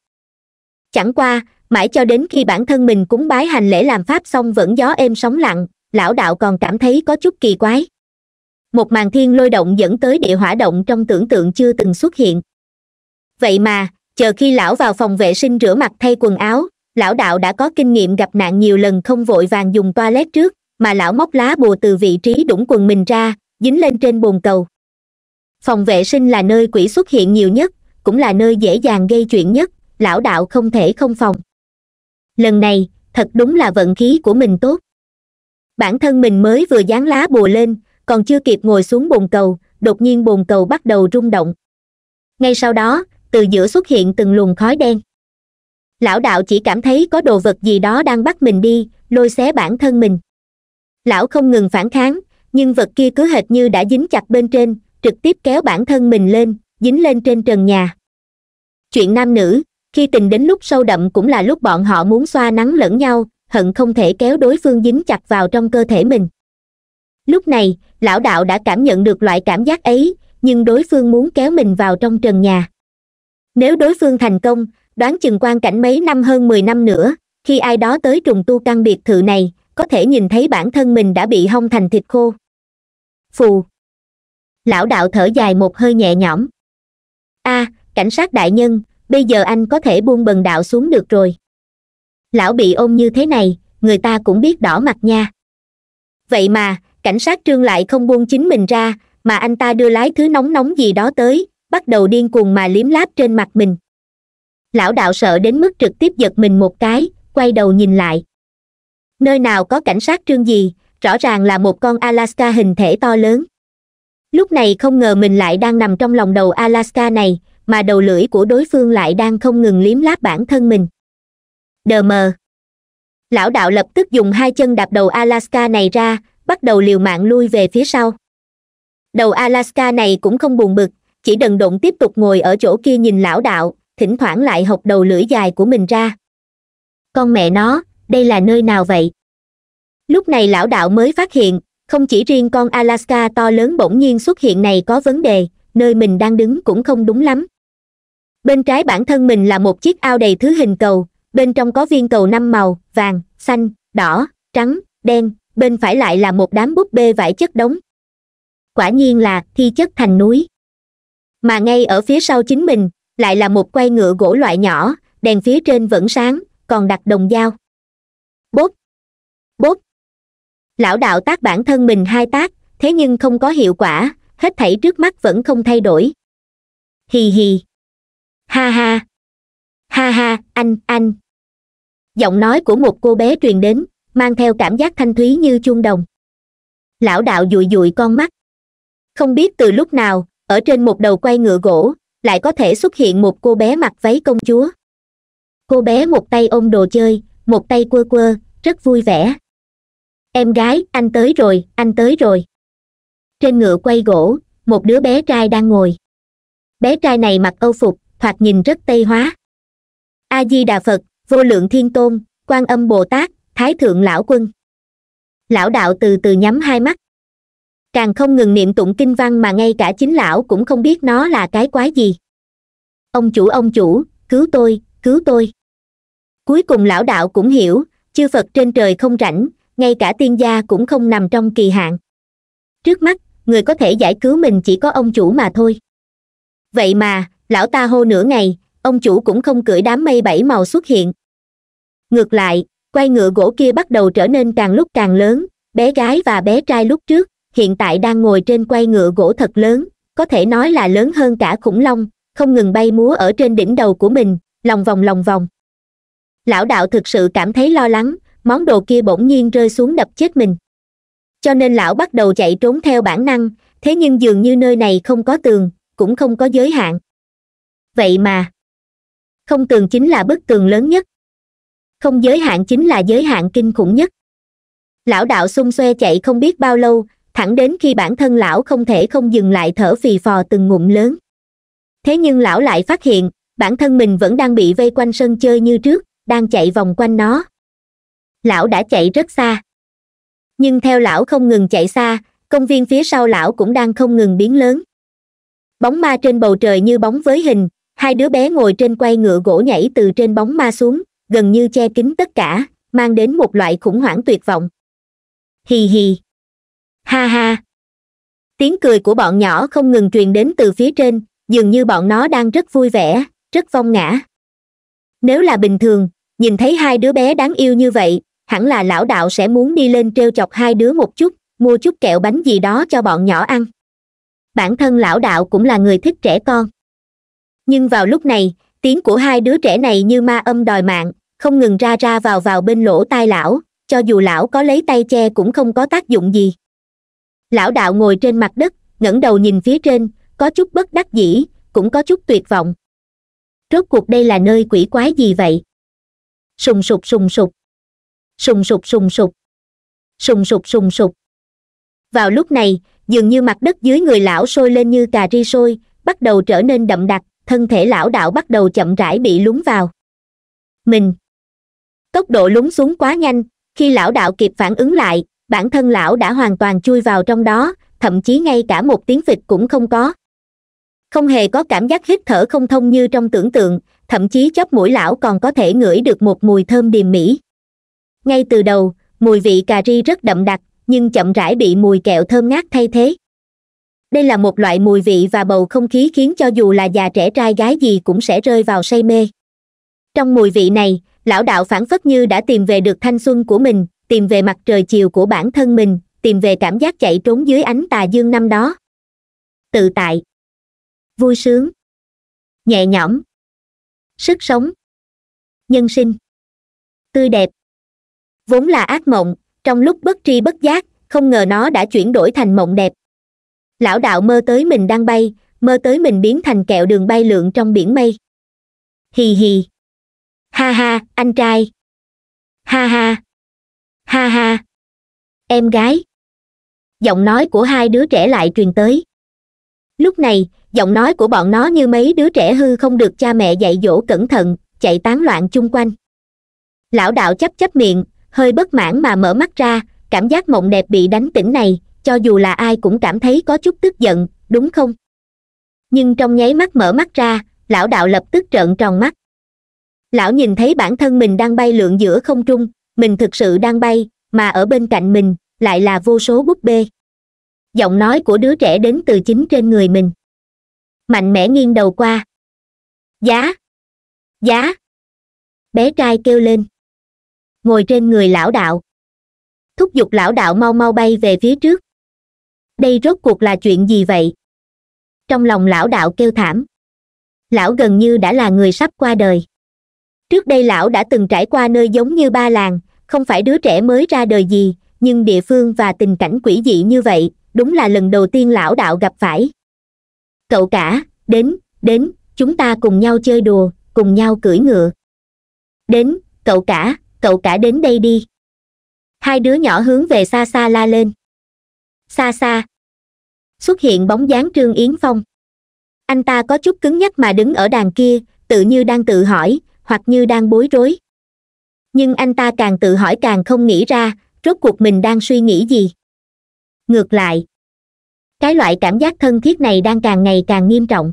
chẳng qua mãi cho đến khi bản thân mình cúng bái hành lễ làm pháp xong vẫn gió êm sóng lặng lão đạo còn cảm thấy có chút kỳ quái một màn thiên lôi động dẫn tới địa hỏa động trong tưởng tượng chưa từng xuất hiện vậy mà chờ khi lão vào phòng vệ sinh rửa mặt thay quần áo lão đạo đã có kinh nghiệm gặp nạn nhiều lần không vội vàng dùng toilet trước mà lão móc lá bùa từ vị trí đũng quần mình ra dính lên trên bồn cầu phòng vệ sinh là nơi quỷ xuất hiện nhiều nhất cũng là nơi dễ dàng gây chuyện nhất lão đạo không thể không phòng lần này thật đúng là vận khí của mình tốt bản thân mình mới vừa dán lá bùa lên còn chưa kịp ngồi xuống bồn cầu đột nhiên bồn cầu bắt đầu rung động ngay sau đó từ giữa xuất hiện từng luồng khói đen lão đạo chỉ cảm thấy có đồ vật gì đó đang bắt mình đi lôi xé bản thân mình lão không ngừng phản kháng nhưng vật kia cứ hệt như đã dính chặt bên trên trực tiếp kéo bản thân mình lên dính lên trên trần nhà chuyện nam nữ khi tình đến lúc sâu đậm cũng là lúc bọn họ muốn xoa nắng lẫn nhau hận không thể kéo đối phương dính chặt vào trong cơ thể mình lúc này lão đạo đã cảm nhận được loại cảm giác ấy nhưng đối phương muốn kéo mình vào trong trần nhà nếu đối phương thành công đoán chừng quan cảnh mấy năm hơn mười năm nữa khi ai đó tới trùng tu căn biệt thự này có thể nhìn thấy bản thân mình đã bị hong thành thịt khô phù lão đạo thở dài một hơi nhẹ nhõm a à, cảnh sát đại nhân bây giờ anh có thể buông bần đạo xuống được rồi lão bị ôm như thế này người ta cũng biết đỏ mặt nha vậy mà cảnh sát trương lại không buông chính mình ra mà anh ta đưa lái thứ nóng nóng gì đó tới bắt đầu điên cuồng mà liếm láp trên mặt mình lão đạo sợ đến mức trực tiếp giật mình một cái quay đầu nhìn lại nơi nào có cảnh sát trương gì rõ ràng là một con alaska hình thể to lớn lúc này không ngờ mình lại đang nằm trong lòng đầu alaska này mà đầu lưỡi của đối phương lại đang không ngừng liếm láp bản thân mình đờ mờ lão đạo lập tức dùng hai chân đạp đầu alaska này ra bắt đầu liều mạng lui về phía sau đầu alaska này cũng không buồn bực chỉ đần độn tiếp tục ngồi ở chỗ kia nhìn lão đạo thỉnh thoảng lại học đầu lưỡi dài của mình ra con mẹ nó đây là nơi nào vậy lúc này lão đạo mới phát hiện không chỉ riêng con alaska to lớn bỗng nhiên xuất hiện này có vấn đề nơi mình đang đứng cũng không đúng lắm bên trái bản thân mình là một chiếc ao đầy thứ hình cầu bên trong có viên cầu năm màu vàng xanh đỏ trắng đen bên phải lại là một đám búp bê vải chất đống quả nhiên là thi chất thành núi mà ngay ở phía sau chính mình lại là một quay ngựa gỗ loại nhỏ đèn phía trên vẫn sáng còn đặt đồng dao bốt bốt lão đạo tác bản thân mình hai tác thế nhưng không có hiệu quả hết thảy trước mắt vẫn không thay đổi hì hì ha ha ha ha anh anh giọng nói của một cô bé truyền đến mang theo cảm giác thanh thúy như chuông đồng lão đạo dụi dụi con mắt không biết từ lúc nào ở trên một đầu quay ngựa gỗ lại có thể xuất hiện một cô bé mặc váy công chúa cô bé một tay ôm đồ chơi một tay quơ quơ rất vui vẻ em gái anh tới rồi anh tới rồi trên ngựa quay gỗ một đứa bé trai đang ngồi bé trai này mặc âu phục thoạt nhìn rất tây hóa a di đà phật vô lượng thiên tôn quan âm bồ tát thái thượng lão quân lão đạo từ từ nhắm hai mắt càng không ngừng niệm tụng kinh văn mà ngay cả chính lão cũng không biết nó là cái quái gì ông chủ ông chủ cứu tôi cứu tôi cuối cùng lão đạo cũng hiểu chư phật trên trời không rảnh ngay cả tiên gia cũng không nằm trong kỳ hạn trước mắt người có thể giải cứu mình chỉ có ông chủ mà thôi vậy mà lão ta hô nửa ngày ông chủ cũng không cưỡi đám mây bảy màu xuất hiện ngược lại quay ngựa gỗ kia bắt đầu trở nên càng lúc càng lớn bé gái và bé trai lúc trước hiện tại đang ngồi trên quay ngựa gỗ thật lớn có thể nói là lớn hơn cả khủng long không ngừng bay múa ở trên đỉnh đầu của mình lòng vòng lòng vòng lão đạo thực sự cảm thấy lo lắng món đồ kia bỗng nhiên rơi xuống đập chết mình cho nên lão bắt đầu chạy trốn theo bản năng thế nhưng dường như nơi này không có tường cũng không có giới hạn vậy mà không tường chính là bức tường lớn nhất không giới hạn chính là giới hạn kinh khủng nhất lão đạo xung xoe chạy không biết bao lâu thẳng đến khi bản thân lão không thể không dừng lại thở phì phò từng ngụm lớn thế nhưng lão lại phát hiện bản thân mình vẫn đang bị vây quanh sân chơi như trước đang chạy vòng quanh nó lão đã chạy rất xa nhưng theo lão không ngừng chạy xa công viên phía sau lão cũng đang không ngừng biến lớn bóng ma trên bầu trời như bóng với hình hai đứa bé ngồi trên quay ngựa gỗ nhảy từ trên bóng ma xuống gần như che kín tất cả mang đến một loại khủng hoảng tuyệt vọng hì hì ha ha tiếng cười của bọn nhỏ không ngừng truyền đến từ phía trên dường như bọn nó đang rất vui vẻ rất vong ngã nếu là bình thường nhìn thấy hai đứa bé đáng yêu như vậy hẳn là lão đạo sẽ muốn đi lên t chọc hai đứa một chút mua chút kẹo bánh gì đó cho bọn nhỏ ăn bản thân lão đạo cũng là người thích trẻ con nhưng vào lúc này tiếng của hai đứa trẻ này như ma âm đòi mạng không ngừng ra ra vào vào bên lỗ tai lão cho dù lão có lấy tay che cũng không có tác dụng gì lão đạo ngồi trên mặt đất ngẩng đầu nhìn phía trên có chút bất đắc dĩ cũng có chút tuyệt vọng rốt cuộc đây là nơi quỷ quái gì vậy sùng sục sùng sục sùng sục sùng sục sùng sục sùng sục vào lúc này dường như mặt đất dưới người lão sôi lên như cà ri sôi bắt đầu trở nên đậm đặc thân thể lão đạo bắt đầu chậm rãi bị lún vào mình tốc độ lún xuống quá nhanh khi lão đạo kịp phản ứng lại bản thân lão đã hoàn toàn chui vào trong đó thậm chí ngay cả một tiếng vịt cũng không có không hề có cảm giác hít thở không thông như trong tưởng tượng thậm chí chóp mũi lão còn có thể ngửi được một mùi thơm điềm mỹ ngay từ đầu mùi vị cà ri rất đậm đặc nhưng chậm rãi bị mùi kẹo thơm ngát thay thế đây là một loại mùi vị và bầu không khí khiến cho dù là già trẻ trai gái gì cũng sẽ rơi vào say mê trong mùi vị này lão đạo phản phất như đã tìm về được thanh xuân của mình tìm về mặt trời chiều của bản thân mình tìm về cảm giác chạy trốn dưới ánh tà dương năm đó tự tại vui sướng nhẹ nhõm sức sống nhân sinh tươi đẹp vốn là ác mộng trong lúc bất tri bất giác không ngờ nó đã chuyển đổi thành mộng đẹp lão đạo mơ tới mình đang bay mơ tới mình biến thành kẹo đường bay lượn trong biển mây hì hì ha ha anh trai ha ha ha ha em gái giọng nói của hai đứa trẻ lại truyền tới lúc này giọng nói của bọn nó như mấy đứa trẻ hư không được cha mẹ dạy dỗ cẩn thận chạy tán loạn chung quanh lão đạo chấp chấp miệng hơi bất mãn mà mở mắt ra cảm giác mộng đẹp bị đánh tỉnh này cho dù là ai cũng cảm thấy có chút tức giận đúng không nhưng trong nháy mắt mở mắt ra lão đạo lập tức trợn tròn mắt lão nhìn thấy bản thân mình đang bay lượn giữa không trung mình thực sự đang bay mà ở bên cạnh mình lại là vô số búp bê giọng nói của đứa trẻ đến từ chính trên người mình mạnh mẽ nghiêng đầu qua giá giá bé trai kêu lên ngồi trên người lão đạo thúc giục lão đạo mau mau bay về phía trước đây rốt cuộc là chuyện gì vậy trong lòng lão đạo kêu thảm lão gần như đã là người sắp qua đời trước đây lão đã từng trải qua nơi giống như ba làng không phải đứa trẻ mới ra đời gì nhưng địa phương và tình cảnh quỷ dị như vậy đúng là lần đầu tiên lão đạo gặp phải cậu cả đến đến chúng ta cùng nhau chơi đùa cùng nhau cưỡi ngựa đến cậu cả cậu cả đến đây đi hai đứa nhỏ hướng về xa xa la lên xa xa xuất hiện bóng dáng trương yến phong anh ta có chút cứng nhắc mà đứng ở đàn kia tự như đang tự hỏi hoặc như đang bối rối nhưng anh ta càng tự hỏi càng không nghĩ ra rốt cuộc mình đang suy nghĩ gì ngược lại cái loại cảm giác thân thiết này đang càng ngày càng nghiêm trọng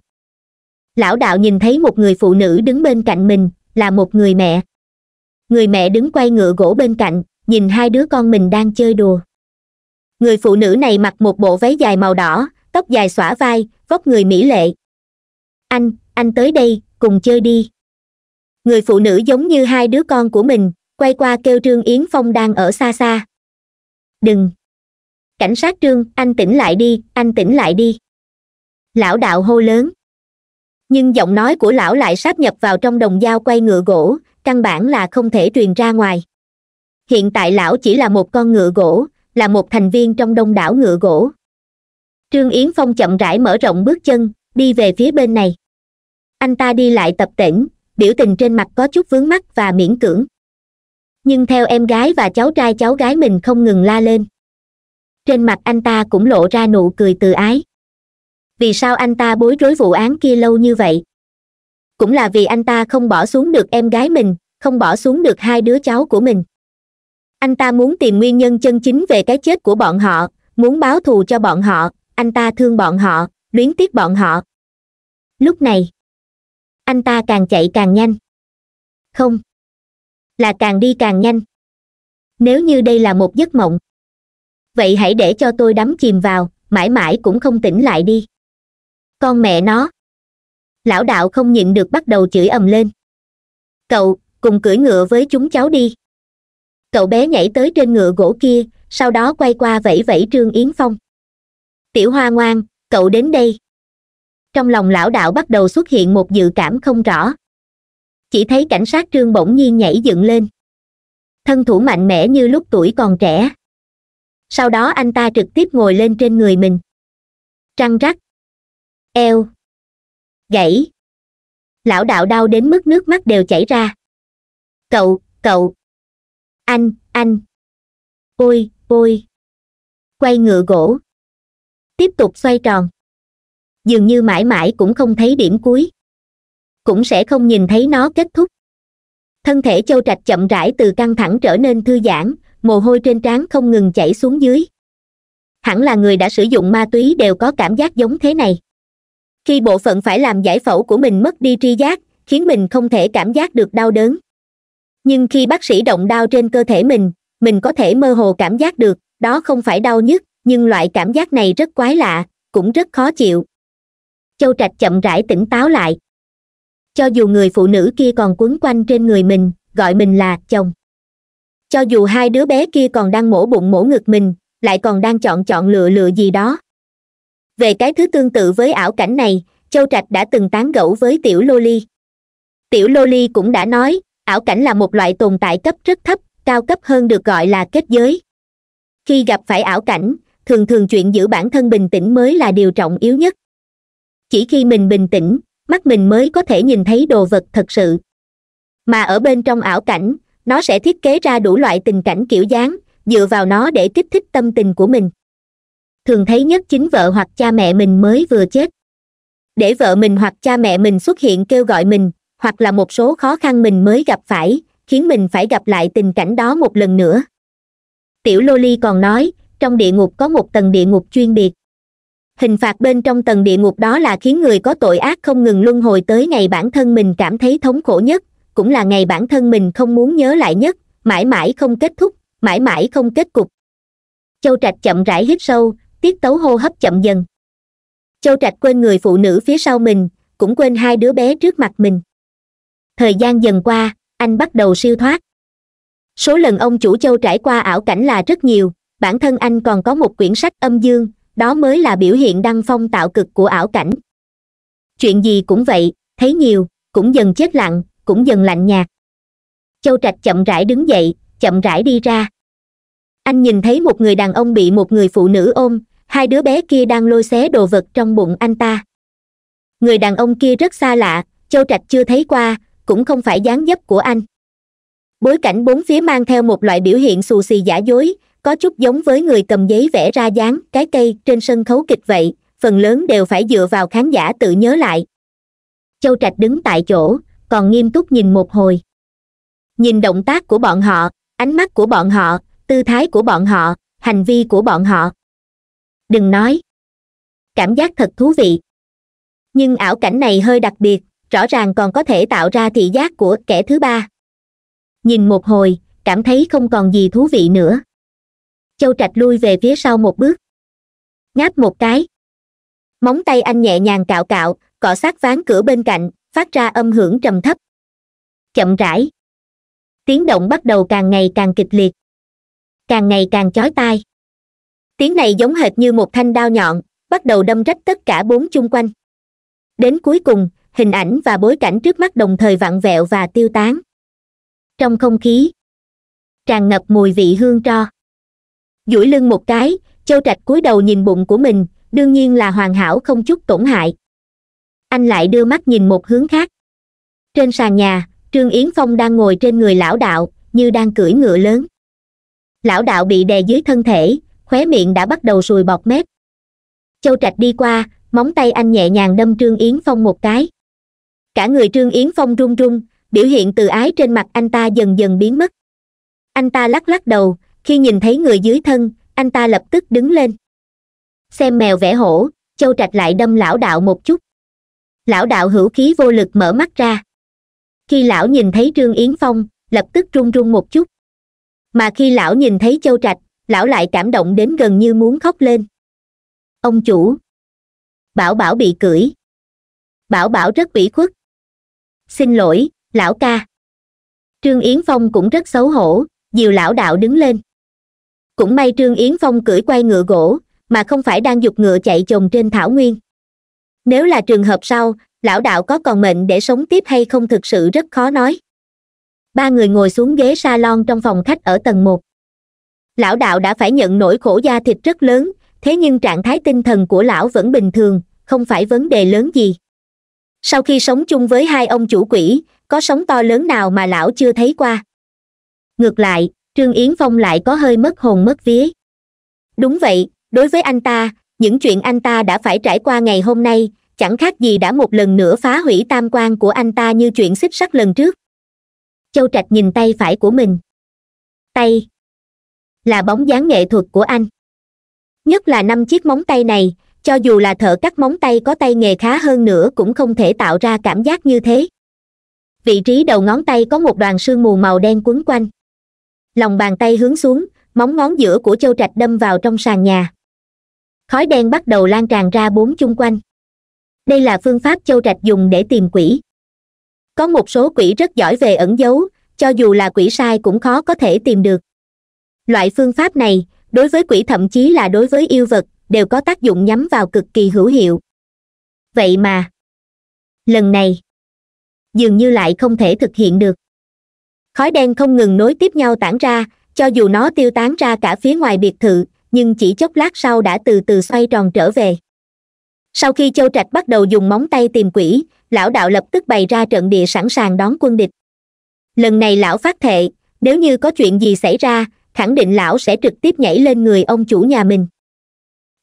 lão đạo nhìn thấy một người phụ nữ đứng bên cạnh mình là một người mẹ người mẹ đứng quay ngựa gỗ bên cạnh nhìn hai đứa con mình đang chơi đùa người phụ nữ này mặc một bộ váy dài màu đỏ tóc dài xõa vai vóc người mỹ lệ anh anh tới đây cùng chơi đi người phụ nữ giống như hai đứa con của mình quay qua kêu trương yến phong đang ở xa xa đừng cảnh sát trương anh tỉnh lại đi anh tỉnh lại đi lão đạo hô lớn nhưng giọng nói của lão lại sáp nhập vào trong đồng dao quay ngựa gỗ căn bản là không thể truyền ra ngoài hiện tại lão chỉ là một con ngựa gỗ là một thành viên trong đông đảo ngựa gỗ trương yến phong chậm rãi mở rộng bước chân đi về phía bên này anh ta đi lại tập tỉnh biểu tình trên mặt có chút vướng mắt và miễn cưỡng nhưng theo em gái và cháu trai cháu gái mình không ngừng la lên trên mặt anh ta cũng lộ ra nụ cười từ ái vì sao anh ta bối rối vụ án kia lâu như vậy cũng là vì anh ta không bỏ xuống được em gái mình không bỏ xuống được hai đứa cháu của mình anh ta muốn tìm nguyên nhân chân chính về cái chết của bọn họ muốn báo thù cho bọn họ anh ta thương bọn họ luyến tiếc bọn họ lúc này anh ta càng chạy càng nhanh không là càng đi càng nhanh nếu như đây là một giấc mộng vậy hãy để cho tôi đắm chìm vào mãi mãi cũng không tỉnh lại đi con mẹ nó lão đạo không nhịn được bắt đầu chửi ầm lên cậu cùng cưỡi ngựa với chúng cháu đi cậu bé nhảy tới trên ngựa gỗ kia sau đó quay qua vẫy vẫy trương yến phong tiểu hoa ngoan cậu đến đây trong lòng lão đạo bắt đầu xuất hiện một dự cảm không rõ chỉ thấy cảnh sát trương bỗng nhiên nhảy dựng lên thân thủ mạnh mẽ như lúc tuổi còn trẻ sau đó anh ta trực tiếp ngồi lên trên người mình trăng rắc eo gãy lão đạo đau đến mức nước mắt đều chảy ra cậu cậu anh anh ôi ôi quay ngựa gỗ tiếp tục xoay tròn dường như mãi mãi cũng không thấy điểm cuối cũng sẽ không nhìn thấy nó kết thúc thân thể châu trạch chậm rãi từ căng thẳng trở nên thư giãn mồ hôi trên trán không ngừng chảy xuống dưới hẳn là người đã sử dụng ma túy đều có cảm giác giống thế này khi bộ phận phải làm giải phẫu của mình mất đi tri giác khiến mình không thể cảm giác được đau đớn nhưng khi bác sĩ động đau trên cơ thể mình mình có thể mơ hồ cảm giác được đó không phải đau nhức nhưng loại cảm giác này rất quái lạ cũng rất khó chịu châu trạch chậm rãi tỉnh táo lại cho dù người phụ nữ kia còn quấn quanh trên người mình gọi mình là chồng cho dù hai đứa bé kia còn đang mổ bụng mổ ngực mình lại còn đang chọn chọn lựa lựa gì đó về cái thứ tương tự với ảo cảnh này châu trạch đã từng tán gẫu với tiểu lô ly tiểu lô ly cũng đã nói ảo cảnh là một loại tồn tại cấp rất thấp cao cấp hơn được gọi là kết giới khi gặp phải ảo cảnh thường thường chuyện giữ bản thân bình tĩnh mới là điều trọng yếu nhất chỉ khi mình bình tĩnh mắt mình mới có thể nhìn thấy đồ vật thật sự mà ở bên trong ảo cảnh nó sẽ thiết kế ra đủ loại tình cảnh kiểu dáng dựa vào nó để kích thích tâm tình của mình thường thấy nhất chính vợ hoặc cha mẹ mình mới vừa chết để vợ mình hoặc cha mẹ mình xuất hiện kêu gọi mình hoặc là một số khó khăn mình mới gặp phải khiến mình phải gặp lại tình cảnh đó một lần nữa tiểu loli còn nói trong địa ngục có một tầng địa ngục chuyên biệt hình phạt bên trong tầng địa ngục đó là khiến người có tội ác không ngừng luân hồi tới ngày bản thân mình cảm thấy thống khổ nhất cũng là ngày bản thân mình không muốn nhớ lại nhất mãi mãi không kết thúc mãi mãi không kết cục châu trạch chậm rãi hít sâu tiết tấu hô hấp chậm dần châu trạch quên người phụ nữ phía sau mình cũng quên hai đứa bé trước mặt mình thời gian dần qua anh bắt đầu siêu thoát số lần ông chủ châu trải qua ảo cảnh là rất nhiều bản thân anh còn có một quyển sách âm dương đó mới là biểu hiện đăng phong tạo cực của ảo cảnh chuyện gì cũng vậy thấy nhiều cũng dần chết lặng cũng dần lạnh nhạt châu trạch chậm rãi đứng dậy chậm rãi đi ra anh nhìn thấy một người đàn ông bị một người phụ nữ ôm hai đứa bé kia đang lôi xé đồ vật trong bụng anh ta người đàn ông kia rất xa lạ châu trạch chưa thấy qua cũng không phải dáng dấp của anh bối cảnh bốn phía mang theo một loại biểu hiện xù xì giả dối có chút giống với người cầm giấy vẽ ra dáng cái cây trên sân khấu kịch vậy phần lớn đều phải dựa vào khán giả tự nhớ lại châu trạch đứng tại chỗ còn nghiêm túc nhìn một hồi nhìn động tác của bọn họ ánh mắt của bọn họ tư thái của bọn họ hành vi của bọn họ đừng nói cảm giác thật thú vị nhưng ảo cảnh này hơi đặc biệt rõ ràng còn có thể tạo ra thị giác của kẻ thứ ba nhìn một hồi cảm thấy không còn gì thú vị nữa châu trạch lui về phía sau một bước ngáp một cái móng tay anh nhẹ nhàng cạo cạo cọ sát ván cửa bên cạnh phát ra âm hưởng trầm thấp chậm rãi tiếng động bắt đầu càng ngày càng kịch liệt càng ngày càng chói tai tiếng này giống hệt như một thanh đao nhọn bắt đầu đâm rách tất cả bốn chung quanh đến cuối cùng hình ảnh và bối cảnh trước mắt đồng thời vặn vẹo và tiêu tán trong không khí tràn ngập mùi vị hương tro duỗi lưng một cái châu trạch cúi đầu nhìn bụng của mình đương nhiên là hoàn hảo không chút tổn hại anh lại đưa mắt nhìn một hướng khác trên sàn nhà trương yến phong đang ngồi trên người lão đạo như đang cưỡi ngựa lớn lão đạo bị đè dưới thân thể khóe miệng đã bắt đầu sùi bọt mép châu trạch đi qua móng tay anh nhẹ nhàng đâm trương yến phong một cái cả người trương yến phong run run biểu hiện từ ái trên mặt anh ta dần dần biến mất anh ta lắc lắc đầu khi nhìn thấy người dưới thân anh ta lập tức đứng lên xem mèo vẽ hổ châu trạch lại đâm lão đạo một chút lão đạo hữu khí vô lực mở mắt ra khi lão nhìn thấy trương yến phong lập tức run run một chút mà khi lão nhìn thấy châu trạch lão lại cảm động đến gần như muốn khóc lên ông chủ bảo bảo bị cưỡi bảo bảo rất ủy khuất xin lỗi lão ca trương yến phong cũng rất xấu hổ dìu lão đạo đứng lên cũng may trương yến phong cưỡi quay ngựa gỗ mà không phải đang giục ngựa chạy chồng trên thảo nguyên nếu là trường hợp sau lão đạo có còn mệnh để sống tiếp hay không thực sự rất khó nói ba người ngồi xuống ghế s a lon trong phòng khách ở tầng một lão đạo đã phải nhận nỗi khổ da thịt rất lớn thế nhưng trạng thái tinh thần của lão vẫn bình thường không phải vấn đề lớn gì sau khi sống chung với hai ông chủ quỷ có sống to lớn nào mà lão chưa thấy qua ngược lại trương yến phong lại có hơi mất hồn mất vía đúng vậy đối với anh ta những chuyện anh ta đã phải trải qua ngày hôm nay chẳng khác gì đã một lần nữa phá hủy tam quan của anh ta như chuyện xích sắt lần trước châu trạch nhìn tay phải của mình tay là bóng dáng nghệ thuật của anh nhất là năm chiếc móng tay này cho dù là thợ cắt móng tay có tay nghề khá hơn nữa cũng không thể tạo ra cảm giác như thế vị trí đầu ngón tay có một đoàn sương mù màu đen quấn quanh lòng bàn tay hướng xuống móng ngón giữa của châu trạch đâm vào trong sàn nhà khói đen bắt đầu lan tràn ra bốn chung quanh đây là phương pháp châu trạch dùng để tìm quỷ có một số quỷ rất giỏi về ẩn giấu cho dù là quỷ sai cũng khó có thể tìm được loại phương pháp này đối với quỷ thậm chí là đối với yêu vật đều có tác dụng nhắm vào cực kỳ hữu hiệu vậy mà lần này dường như lại không thể thực hiện được khói đen không ngừng nối tiếp nhau tản ra cho dù nó tiêu tán ra cả phía ngoài biệt thự nhưng chỉ chốc lát sau đã từ từ xoay tròn trở về sau khi châu trạch bắt đầu dùng móng tay tìm quỷ lão đạo lập tức bày ra trận địa sẵn sàng đón quân địch lần này lão phát thệ nếu như có chuyện gì xảy ra khẳng định lão sẽ trực tiếp nhảy lên người ông chủ nhà mình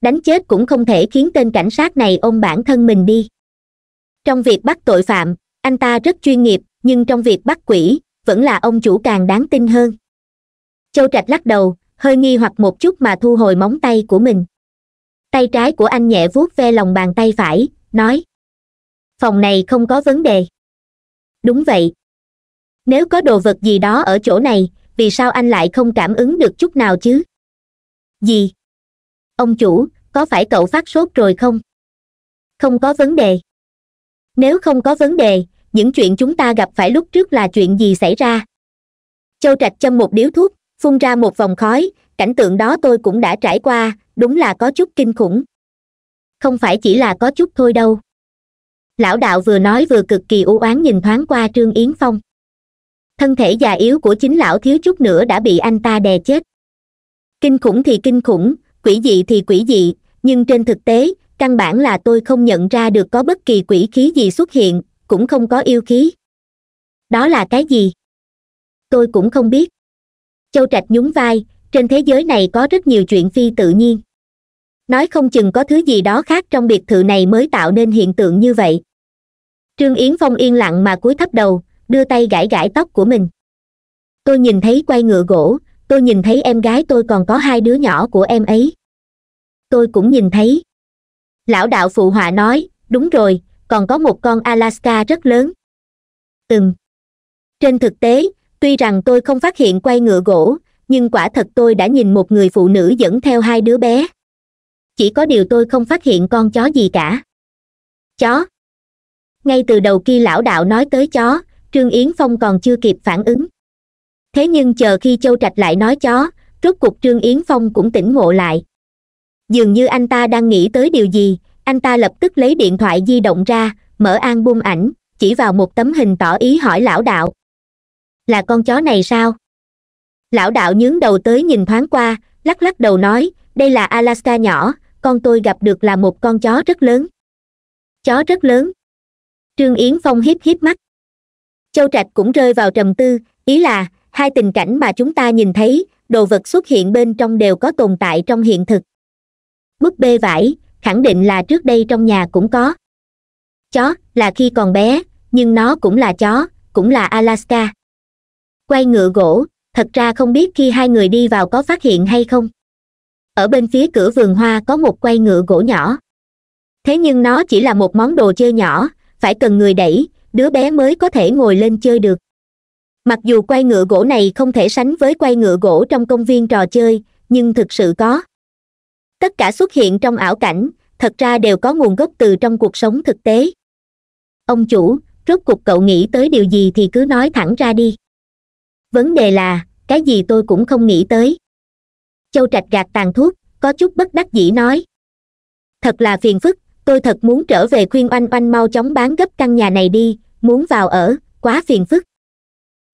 đánh chết cũng không thể khiến tên cảnh sát này ôm bản thân mình đi trong việc bắt tội phạm anh ta rất chuyên nghiệp nhưng trong việc bắt quỷ vẫn là ông chủ càng đáng tin hơn châu trạch lắc đầu hơi nghi hoặc một chút mà thu hồi móng tay của mình tay trái của anh nhẹ vuốt ve lòng bàn tay phải nói phòng này không có vấn đề đúng vậy nếu có đồ vật gì đó ở chỗ này vì sao anh lại không cảm ứng được chút nào chứ gì ông chủ có phải cậu phát sốt rồi không không có vấn đề nếu không có vấn đề những chuyện chúng ta gặp phải lúc trước là chuyện gì xảy ra châu trạch châm một điếu thuốc phun ra một vòng khói cảnh tượng đó tôi cũng đã trải qua đúng là có chút kinh khủng không phải chỉ là có chút thôi đâu lão đạo vừa nói vừa cực kỳ u oán nhìn thoáng qua trương yến phong thân thể già yếu của chính lão thiếu chút nữa đã bị anh ta đè chết kinh khủng thì kinh khủng quỷ dị thì quỷ dị nhưng trên thực tế căn bản là tôi không nhận ra được có bất kỳ quỷ khí gì xuất hiện cũng không có yêu khí đó là cái gì tôi cũng không biết châu trạch nhún vai trên thế giới này có rất nhiều chuyện phi tự nhiên nói không chừng có thứ gì đó khác trong biệt thự này mới tạo nên hiện tượng như vậy trương yến phong yên lặng mà cúi thấp đầu đưa tay gãi gãi tóc của mình tôi nhìn thấy quay ngựa gỗ tôi nhìn thấy em gái tôi còn có hai đứa nhỏ của em ấy tôi cũng nhìn thấy lão đạo phụ họa nói đúng rồi còn có một con alaska rất lớn ừm trên thực tế tuy rằng tôi không phát hiện quay ngựa gỗ nhưng quả thật tôi đã nhìn một người phụ nữ dẫn theo hai đứa bé chỉ có điều tôi không phát hiện con chó gì cả chó ngay từ đầu khi lão đạo nói tới chó trương yến phong còn chưa kịp phản ứng thế nhưng chờ khi châu trạch lại nói chó rốt cuộc trương yến phong cũng tỉnh ngộ lại dường như anh ta đang nghĩ tới điều gì anh ta lập tức lấy điện thoại di động ra mở album ảnh chỉ vào một tấm hình tỏ ý hỏi lão đạo là con chó này sao lão đạo nhướng đầu tới nhìn thoáng qua lắc lắc đầu nói đây là alaska nhỏ con tôi gặp được là một con chó rất lớn chó rất lớn trương yến phong hiếp hiếp mắt châu trạch cũng rơi vào trầm tư ý là hai tình cảnh mà chúng ta nhìn thấy đồ vật xuất hiện bên trong đều có tồn tại trong hiện thực búp bê vải khẳng định là trước đây trong nhà cũng có chó là khi còn bé nhưng nó cũng là chó cũng là alaska quay ngựa gỗ thật ra không biết khi hai người đi vào có phát hiện hay không ở bên phía cửa vườn hoa có một quay ngựa gỗ nhỏ thế nhưng nó chỉ là một món đồ chơi nhỏ phải cần người đẩy đứa bé mới có thể ngồi lên chơi được mặc dù quay ngựa gỗ này không thể sánh với quay ngựa gỗ trong công viên trò chơi nhưng thực sự có tất cả xuất hiện trong ảo cảnh thật ra đều có nguồn gốc từ trong cuộc sống thực tế ông chủ rốt cuộc cậu nghĩ tới điều gì thì cứ nói thẳng ra đi vấn đề là cái gì tôi cũng không nghĩ tới châu trạch gạt tàn thuốc có chút bất đắc dĩ nói thật là phiền phức tôi thật muốn trở về khuyên oanh oanh mau chóng bán gấp căn nhà này đi muốn vào ở quá phiền phức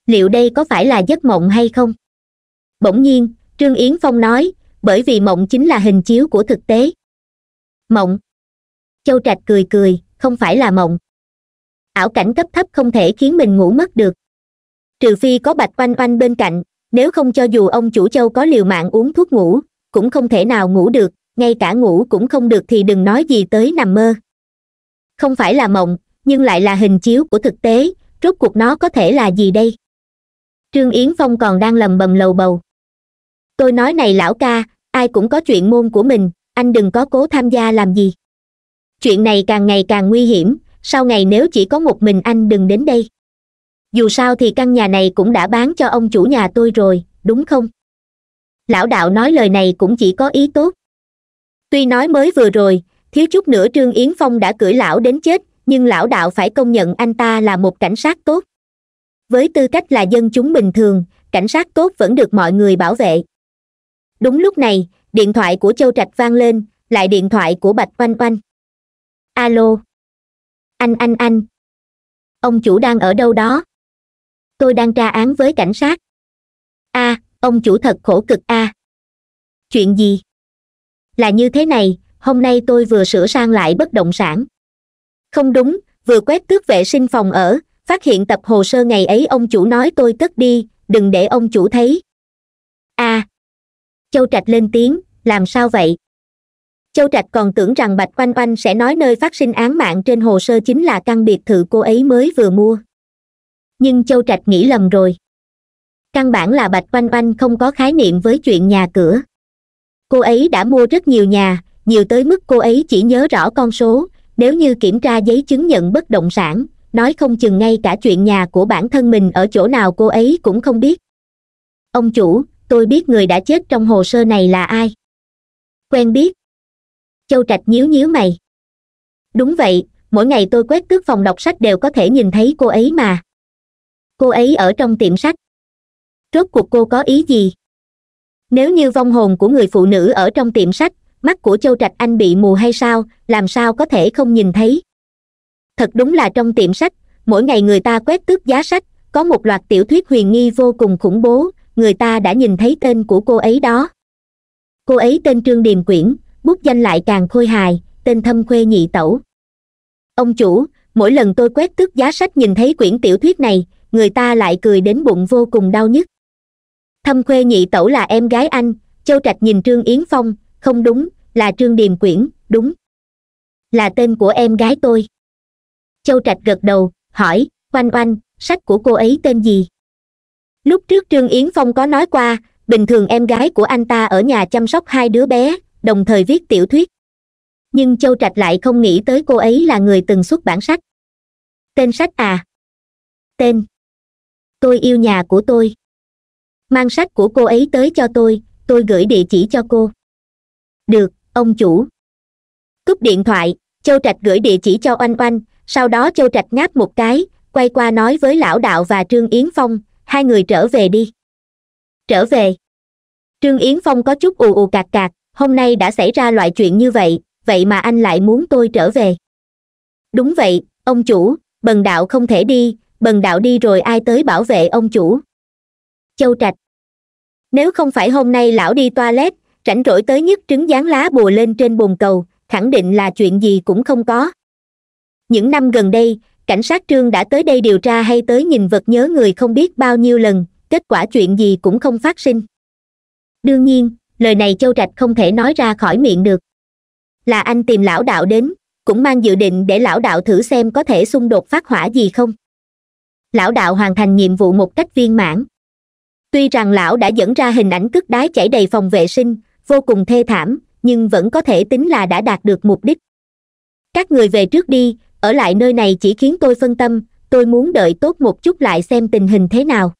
liệu đây có phải là giấc mộng hay không bỗng nhiên trương yến phong nói bởi vì mộng chính là hình chiếu của thực tế mộng châu trạch cười cười không phải là mộng ảo cảnh cấp thấp không thể khiến mình ngủ mất được trừ phi có bạch oanh oanh bên cạnh nếu không cho dù ông chủ châu có liều mạng uống thuốc ngủ cũng không thể nào ngủ được ngay cả ngủ cũng không được thì đừng nói gì tới nằm mơ không phải là mộng nhưng lại là hình chiếu của thực tế rốt cuộc nó có thể là gì đây trương yến phong còn đang lầm bầm lầu bầu tôi nói này lão ca ai cũng có chuyện môn của mình anh đừng có cố tham gia làm gì chuyện này càng ngày càng nguy hiểm sau này nếu chỉ có một mình anh đừng đến đây dù sao thì căn nhà này cũng đã bán cho ông chủ nhà tôi rồi đúng không lão đạo nói lời này cũng chỉ có ý tốt tuy nói mới vừa rồi thiếu chút nữa trương yến phong đã cưỡi lão đến chết nhưng lão đạo phải công nhận anh ta là một cảnh sát tốt với tư cách là dân chúng bình thường cảnh sát tốt vẫn được mọi người bảo vệ đúng lúc này điện thoại của châu trạch vang lên lại điện thoại của bạch oanh oanh alo anh anh anh ông chủ đang ở đâu đó tôi đang tra án với cảnh sát a à, ông chủ thật khổ cực a à. chuyện gì là như thế này hôm nay tôi vừa sửa sang lại bất động sản không đúng vừa quét tước vệ sinh phòng ở phát hiện tập hồ sơ ngày ấy ông chủ nói tôi cất đi đừng để ông chủ thấy a à, châu trạch lên tiếng làm sao vậy châu trạch còn tưởng rằng bạch Quanh Quanh sẽ nói nơi phát sinh án mạng trên hồ sơ chính là căn biệt thự cô ấy mới vừa mua nhưng châu trạch nghĩ lầm rồi căn bản là bạch Quanh Quanh không có khái niệm với chuyện nhà cửa cô ấy đã mua rất nhiều nhà nhiều tới mức cô ấy chỉ nhớ rõ con số nếu như kiểm tra giấy chứng nhận bất động sản nói không chừng ngay cả chuyện nhà của bản thân mình ở chỗ nào cô ấy cũng không biết ông chủ tôi biết người đã chết trong hồ sơ này là ai quen biết châu trạch nhíu nhíu mày đúng vậy mỗi ngày tôi quét tước phòng đọc sách đều có thể nhìn thấy cô ấy mà cô ấy ở trong tiệm sách rốt cuộc cô có ý gì nếu như vong hồn của người phụ nữ ở trong tiệm sách mắt của châu trạch anh bị mù hay sao làm sao có thể không nhìn thấy thật đúng là trong tiệm sách mỗi ngày người ta quét tước giá sách có một loạt tiểu thuyết huyền nghi vô cùng khủng bố người ta đã nhìn thấy tên của cô ấy đó cô ấy tên trương điềm quyển bút danh lại càng khôi hài tên thâm khuê nhị tẩu ông chủ mỗi lần tôi quét tước giá sách nhìn thấy quyển tiểu thuyết này người ta lại cười đến bụng vô cùng đau nhức thâm khuê nhị tẩu là em gái anh châu trạch nhìn trương yến phong không đúng là trương điềm quyển đúng là tên của em gái tôi châu trạch gật đầu hỏi oanh oanh sách của cô ấy tên gì lúc trước trương yến phong có nói qua bình thường em gái của anh ta ở nhà chăm sóc hai đứa bé đồng thời viết tiểu thuyết nhưng châu trạch lại không nghĩ tới cô ấy là người từng xuất bản sách tên sách à tên tôi yêu nhà của tôi mang sách của cô ấy tới cho tôi tôi gửi địa chỉ cho cô được ông chủ cúp điện thoại châu trạch gửi địa chỉ cho oanh oanh sau đó châu trạch ngáp một cái quay qua nói với lão đạo và trương yến phong hai người trở về đi trở về trương yến phong có chút ù ù cạc cạc hôm nay đã xảy ra loại chuyện như vậy vậy mà anh lại muốn tôi trở về đúng vậy ông chủ bần đạo không thể đi bần đạo đi rồi ai tới bảo vệ ông chủ châu trạch nếu không phải hôm nay lão đi toilet rảnh rỗi tới nhất trứng dán lá bùa lên trên bồn cầu khẳng định là chuyện gì cũng không có những năm gần đây cảnh sát trương đã tới đây điều tra hay tới nhìn vật nhớ người không biết bao nhiêu lần kết quả chuyện gì cũng không phát sinh đương nhiên lời này châu trạch không thể nói ra khỏi miệng được là anh tìm lão đạo đến cũng mang dự định để lão đạo thử xem có thể xung đột phát hỏa gì không lão đạo hoàn thành nhiệm vụ một cách viên mãn tuy rằng lão đã dẫn ra hình ảnh cất đái chảy đầy phòng vệ sinh vô cùng thê thảm nhưng vẫn có thể tính là đã đạt được mục đích các người về trước đi ở lại nơi này chỉ khiến tôi phân tâm tôi muốn đợi tốt một chút lại xem tình hình thế nào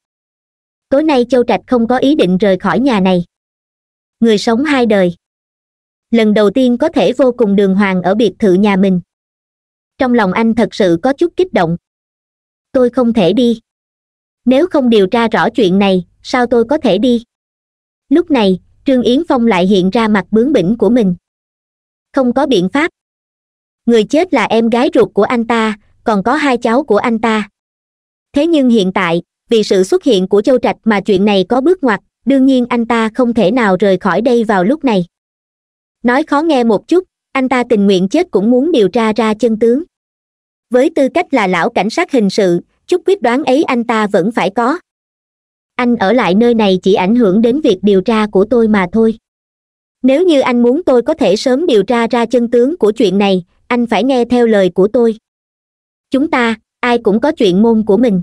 tối nay châu trạch không có ý định rời khỏi nhà này người sống hai đời lần đầu tiên có thể vô cùng đường hoàng ở biệt thự nhà mình trong lòng anh thật sự có chút kích động tôi không thể đi nếu không điều tra rõ chuyện này sao tôi có thể đi lúc này trương yến phong lại hiện ra mặt bướng bỉnh của mình không có biện pháp người chết là em gái ruột của anh ta còn có hai cháu của anh ta thế nhưng hiện tại vì sự xuất hiện của châu trạch mà chuyện này có bước ngoặt đương nhiên anh ta không thể nào rời khỏi đây vào lúc này nói khó nghe một chút anh ta tình nguyện chết cũng muốn điều tra ra chân tướng với tư cách là lão cảnh sát hình sự chút quyết đoán ấy anh ta vẫn phải có anh ở lại nơi này chỉ ảnh hưởng đến việc điều tra của tôi mà thôi nếu như anh muốn tôi có thể sớm điều tra ra chân tướng của chuyện này anh phải nghe theo lời của tôi chúng ta ai cũng có chuyện môn của mình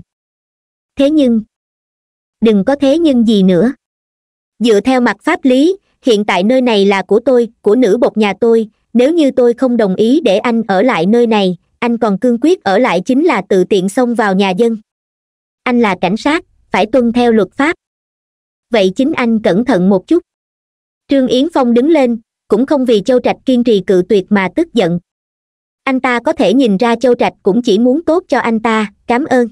thế nhưng đừng có thế nhưng gì nữa dựa theo mặt pháp lý hiện tại nơi này là của tôi của nữ bột nhà tôi nếu như tôi không đồng ý để anh ở lại nơi này anh còn cương quyết ở lại chính là tự tiện xông vào nhà dân anh là cảnh sát phải tuân theo luật pháp vậy chính anh cẩn thận một chút trương yến phong đứng lên cũng không vì châu trạch kiên trì cự tuyệt mà tức giận anh ta có thể nhìn ra châu trạch cũng chỉ muốn tốt cho anh ta cảm ơn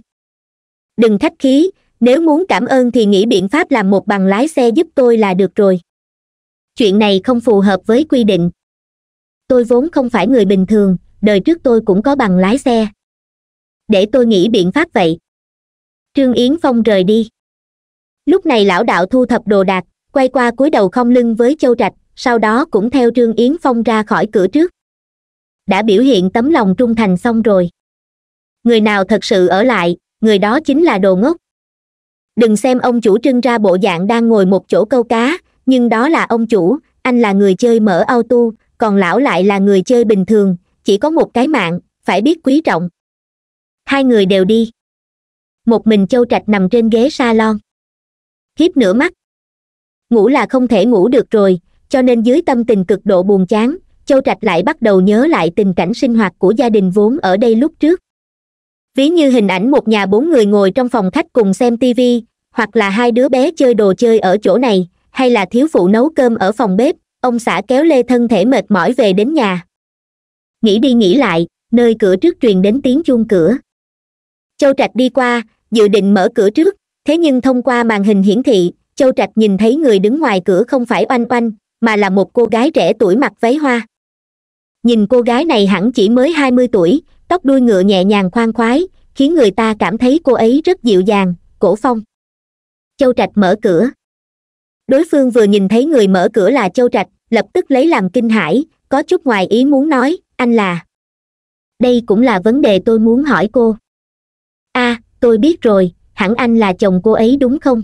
đừng khách khí nếu muốn cảm ơn thì nghĩ biện pháp làm một bằng lái xe giúp tôi là được rồi chuyện này không phù hợp với quy định tôi vốn không phải người bình thường đời trước tôi cũng có bằng lái xe để tôi nghĩ biện pháp vậy trương yến phong rời đi lúc này lão đạo thu thập đồ đạc quay qua cúi đầu không lưng với châu trạch sau đó cũng theo trương yến phong ra khỏi cửa trước đã biểu hiện tấm lòng trung thành xong rồi người nào thật sự ở lại người đó chính là đồ ngốc đừng xem ông chủ trưng ra bộ dạng đang ngồi một chỗ câu cá nhưng đó là ông chủ anh là người chơi mở auto còn lão lại là người chơi bình thường chỉ có một cái mạng phải biết quý trọng hai người đều đi một mình châu trạch nằm trên ghế salon hiếp nửa mắt ngủ là không thể ngủ được rồi cho nên dưới tâm tình cực độ buồn chán châu trạch lại bắt đầu nhớ lại tình cảnh sinh hoạt của gia đình vốn ở đây lúc trước ví như hình ảnh một nhà bốn người ngồi trong phòng khách cùng xem tivi, hoặc là hai đứa bé chơi đồ chơi ở chỗ này hay là thiếu phụ nấu cơm ở phòng bếp ông xã kéo lê thân thể mệt mỏi về đến nhà nghĩ đi nghĩ lại nơi cửa trước truyền đến tiếng chuông cửa châu trạch đi qua dự định mở cửa trước thế nhưng thông qua màn hình hiển thị châu trạch nhìn thấy người đứng ngoài cửa không phải oanh oanh mà là một cô gái trẻ tuổi mặc váy hoa nhìn cô gái này hẳn chỉ mới hai mươi tuổi tóc đuôi ngựa nhẹ nhàng khoan khoái khiến người ta cảm thấy cô ấy rất dịu dàng cổ phong châu trạch mở cửa đối phương vừa nhìn thấy người mở cửa là châu trạch lập tức lấy làm kinh hãi có chút ngoài ý muốn nói anh là đây cũng là vấn đề tôi muốn hỏi cô a à, tôi biết rồi hẳn anh là chồng cô ấy đúng không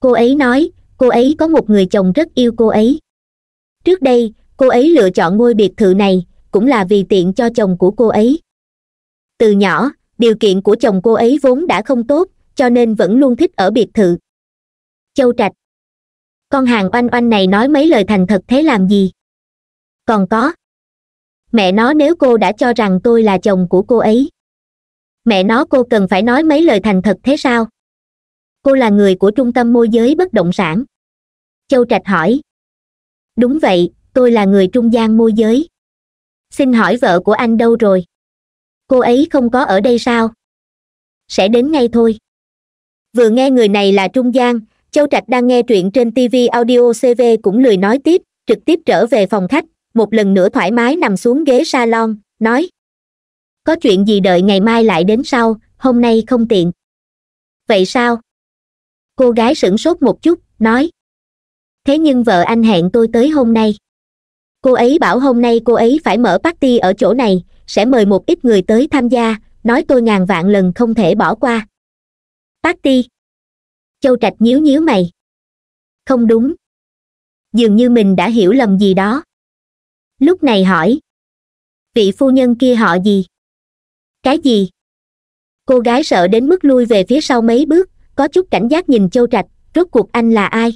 cô ấy nói cô ấy có một người chồng rất yêu cô ấy trước đây cô ấy lựa chọn ngôi biệt thự này cũng là vì tiện cho chồng của cô ấy từ nhỏ điều kiện của chồng cô ấy vốn đã không tốt cho nên vẫn luôn thích ở biệt thự châu trạch con hàng oanh oanh này nói mấy lời thành thật thế làm gì còn có mẹ nó nếu cô đã cho rằng tôi là chồng của cô ấy mẹ nó cô cần phải nói mấy lời thành thật thế sao cô là người của trung tâm môi giới bất động sản châu trạch hỏi đúng vậy tôi là người trung gian môi giới xin hỏi vợ của anh đâu rồi cô ấy không có ở đây sao sẽ đến ngay thôi vừa nghe người này là trung gian châu trạch đang nghe truyện trên tv audio cv cũng lười nói tiếp trực tiếp trở về phòng khách một lần nữa thoải mái nằm xuống ghế salon nói có chuyện gì đợi ngày mai lại đến sau hôm nay không tiện vậy sao cô gái sửng sốt một chút nói thế nhưng vợ anh hẹn tôi tới hôm nay cô ấy bảo hôm nay cô ấy phải mở party ở chỗ này sẽ mời một ít người tới tham gia nói tôi ngàn vạn lần không thể bỏ qua party châu trạch nhíu nhíu mày không đúng dường như mình đã hiểu lầm gì đó lúc này hỏi vị phu nhân kia họ gì cái gì cô gái sợ đến mức lui về phía sau mấy bước có chút cảnh giác nhìn châu trạch rốt cuộc anh là ai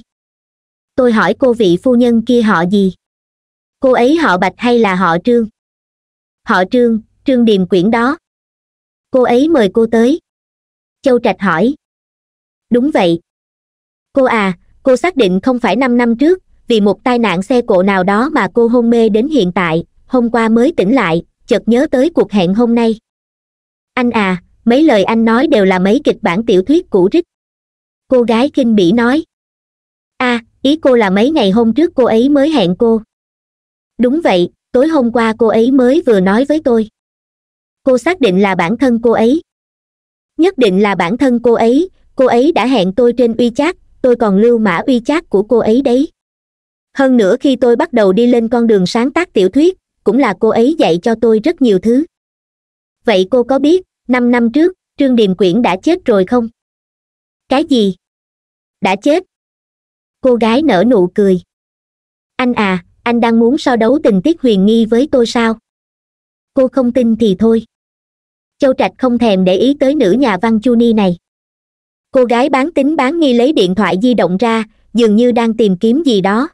tôi hỏi cô vị phu nhân kia họ gì cô ấy họ bạch hay là họ trương họ trương trương điềm quyển đó cô ấy mời cô tới châu trạch hỏi đúng vậy cô à cô xác định không phải năm năm trước vì một tai nạn xe cộ nào đó mà cô hôn mê đến hiện tại hôm qua mới tỉnh lại chợt nhớ tới cuộc hẹn hôm nay anh à mấy lời anh nói đều là mấy kịch bản tiểu thuyết cũ rích cô gái kinh bỉ nói a à, ý cô là mấy ngày hôm trước cô ấy mới hẹn cô đúng vậy tối hôm qua cô ấy mới vừa nói với tôi cô xác định là bản thân cô ấy nhất định là bản thân cô ấy cô ấy đã hẹn tôi trên uy chát tôi còn lưu mã uy chát của cô ấy đấy hơn nữa khi tôi bắt đầu đi lên con đường sáng tác tiểu thuyết cũng là cô ấy dạy cho tôi rất nhiều thứ vậy cô có biết năm năm trước trương điềm quyển đã chết rồi không cái gì đã chết cô gái nở nụ cười anh à anh đang muốn so đấu tình tiết huyền nghi với tôi sao cô không tin thì thôi châu trạch không thèm để ý tới nữ nhà văn chu ni này cô gái bán tính bán nghi lấy điện thoại di động ra dường như đang tìm kiếm gì đó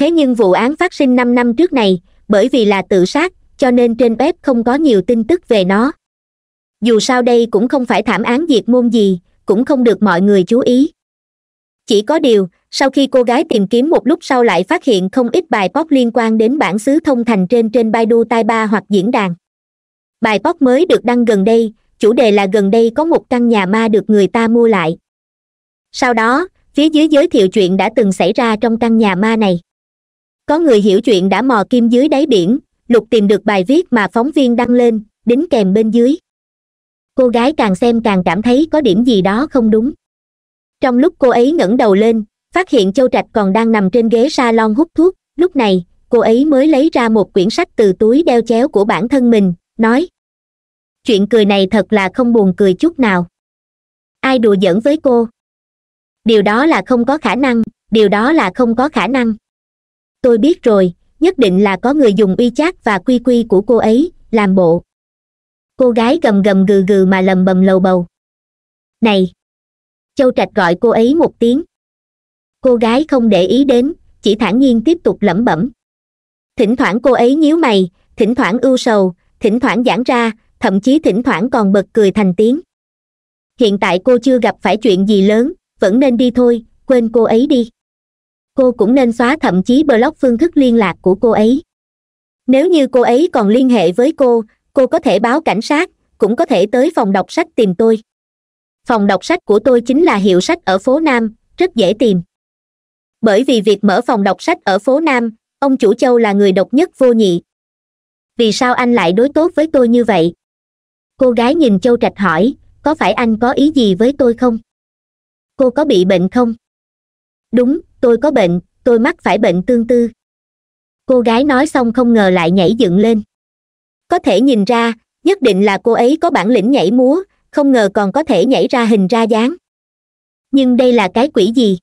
thế nhưng vụ án phát sinh năm năm trước này bởi vì là tự sát cho nên trên web không có nhiều tin tức về nó dù sao đây cũng không phải thảm án diệt môn gì cũng không được mọi người chú ý chỉ có điều sau khi cô gái tìm kiếm một lúc sau lại phát hiện không ít bài post liên quan đến bản xứ thông thành trên trên baidu tai ba hoặc diễn đàn bài post mới được đăng gần đây chủ đề là gần đây có một căn nhà ma được người ta mua lại sau đó phía dưới giới thiệu chuyện đã từng xảy ra trong căn nhà ma này có người hiểu chuyện đã mò kim dưới đáy biển lục tìm được bài viết mà phóng viên đăng lên đính kèm bên dưới cô gái càng xem càng cảm thấy có điểm gì đó không đúng trong lúc cô ấy ngẩng đầu lên phát hiện châu trạch còn đang nằm trên ghế salon hút thuốc lúc này cô ấy mới lấy ra một quyển sách từ túi đeo chéo của bản thân mình nói chuyện cười này thật là không buồn cười chút nào ai đùa giỡn với cô điều đó là không có khả năng điều đó là không có khả năng tôi biết rồi nhất định là có người dùng uy chát và quy quy của cô ấy làm bộ cô gái gầm gầm gừ gừ mà lầm bầm lầu bầu này châu trạch gọi cô ấy một tiếng cô gái không để ý đến chỉ thản nhiên tiếp tục lẩm bẩm thỉnh thoảng cô ấy nhíu mày thỉnh thoảng ưu sầu thỉnh thoảng giãn ra thậm chí thỉnh thoảng còn bật cười thành tiếng hiện tại cô chưa gặp phải chuyện gì lớn vẫn nên đi thôi quên cô ấy đi cô cũng nên xóa thậm chí block phương thức liên lạc của cô ấy nếu như cô ấy còn liên hệ với cô cô có thể báo cảnh sát cũng có thể tới phòng đọc sách tìm tôi phòng đọc sách của tôi chính là hiệu sách ở phố nam rất dễ tìm bởi vì việc mở phòng đọc sách ở phố nam ông chủ châu là người độc nhất vô nhị vì sao anh lại đối tốt với tôi như vậy cô gái nhìn châu trạch hỏi có phải anh có ý gì với tôi không cô có bị bệnh không đúng tôi có bệnh tôi mắc phải bệnh tương tư cô gái nói xong không ngờ lại nhảy dựng lên có thể nhìn ra nhất định là cô ấy có bản lĩnh nhảy múa không ngờ còn có thể nhảy ra hình ra dáng nhưng đây là cái quỷ gì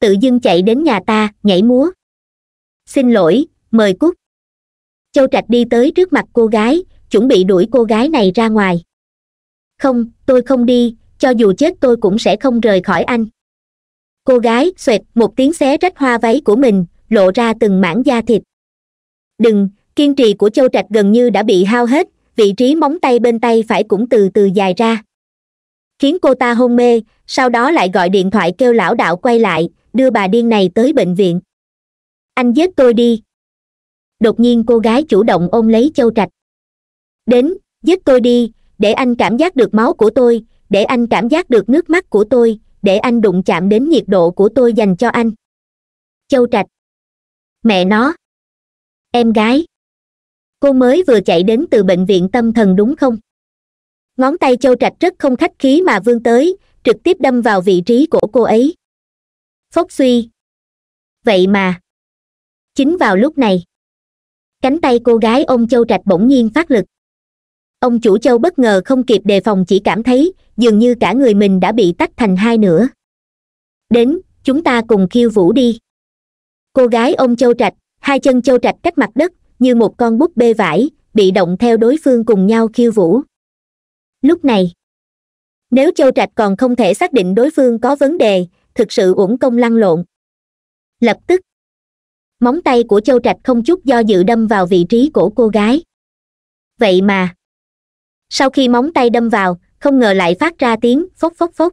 tự dưng chạy đến nhà ta nhảy múa xin lỗi mời cút châu trạch đi tới trước mặt cô gái chuẩn bị đuổi cô gái này ra ngoài không tôi không đi cho dù chết tôi cũng sẽ không rời khỏi anh cô gái xoẹt một tiếng xé rách hoa váy của mình lộ ra từng mảng da thịt đừng kiên trì của châu trạch gần như đã bị hao hết vị trí móng tay bên tay phải cũng từ từ dài ra khiến cô ta hôn mê sau đó lại gọi điện thoại kêu lão đạo quay lại đưa bà điên này tới bệnh viện anh giết tôi đi đột nhiên cô gái chủ động ôm lấy châu trạch đến giết tôi đi để anh cảm giác được máu của tôi để anh cảm giác được nước mắt của tôi để anh đụng chạm đến nhiệt độ của tôi dành cho anh châu trạch mẹ nó em gái cô mới vừa chạy đến từ bệnh viện tâm thần đúng không ngón tay châu trạch rất không khách khí mà vương tới trực tiếp đâm vào vị trí của cô ấy phốc suy vậy mà chính vào lúc này cánh tay cô gái ông châu trạch bỗng nhiên phát lực ông chủ châu bất ngờ không kịp đề phòng chỉ cảm thấy dường như cả người mình đã bị tách thành hai nửa đến chúng ta cùng khiêu vũ đi cô gái ông châu trạch hai chân châu trạch cách mặt đất như một con búp bê vải bị động theo đối phương cùng nhau khiêu vũ lúc này nếu châu trạch còn không thể xác định đối phương có vấn đề thực sự uổng công lăn lộn lập tức móng tay của châu trạch không chút do dự đâm vào vị trí của cô gái vậy mà sau khi móng tay đâm vào không ngờ lại phát ra tiếng phốc phốc phốc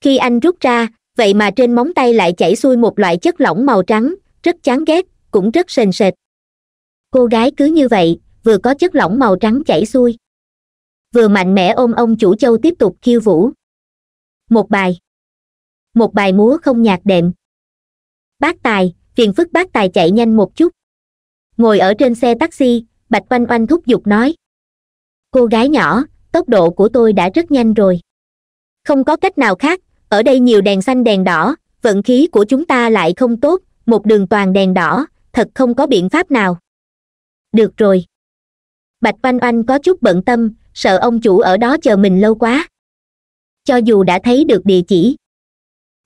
khi anh rút ra vậy mà trên móng tay lại chảy xuôi một loại chất lỏng màu trắng rất chán ghét cũng rất sền sệt cô gái cứ như vậy vừa có chất lỏng màu trắng chảy xuôi vừa mạnh mẽ ôm ông chủ châu tiếp tục khiêu vũ một bài một bài múa không nhạc đệm bác tài phiền phức bác tài chạy nhanh một chút ngồi ở trên xe taxi bạch oanh oanh thúc giục nói cô gái nhỏ tốc độ của tôi đã rất nhanh rồi không có cách nào khác ở đây nhiều đèn xanh đèn đỏ vận khí của chúng ta lại không tốt một đường toàn đèn đỏ thật không có biện pháp nào được rồi bạch oanh oanh có chút bận tâm sợ ông chủ ở đó chờ mình lâu quá cho dù đã thấy được địa chỉ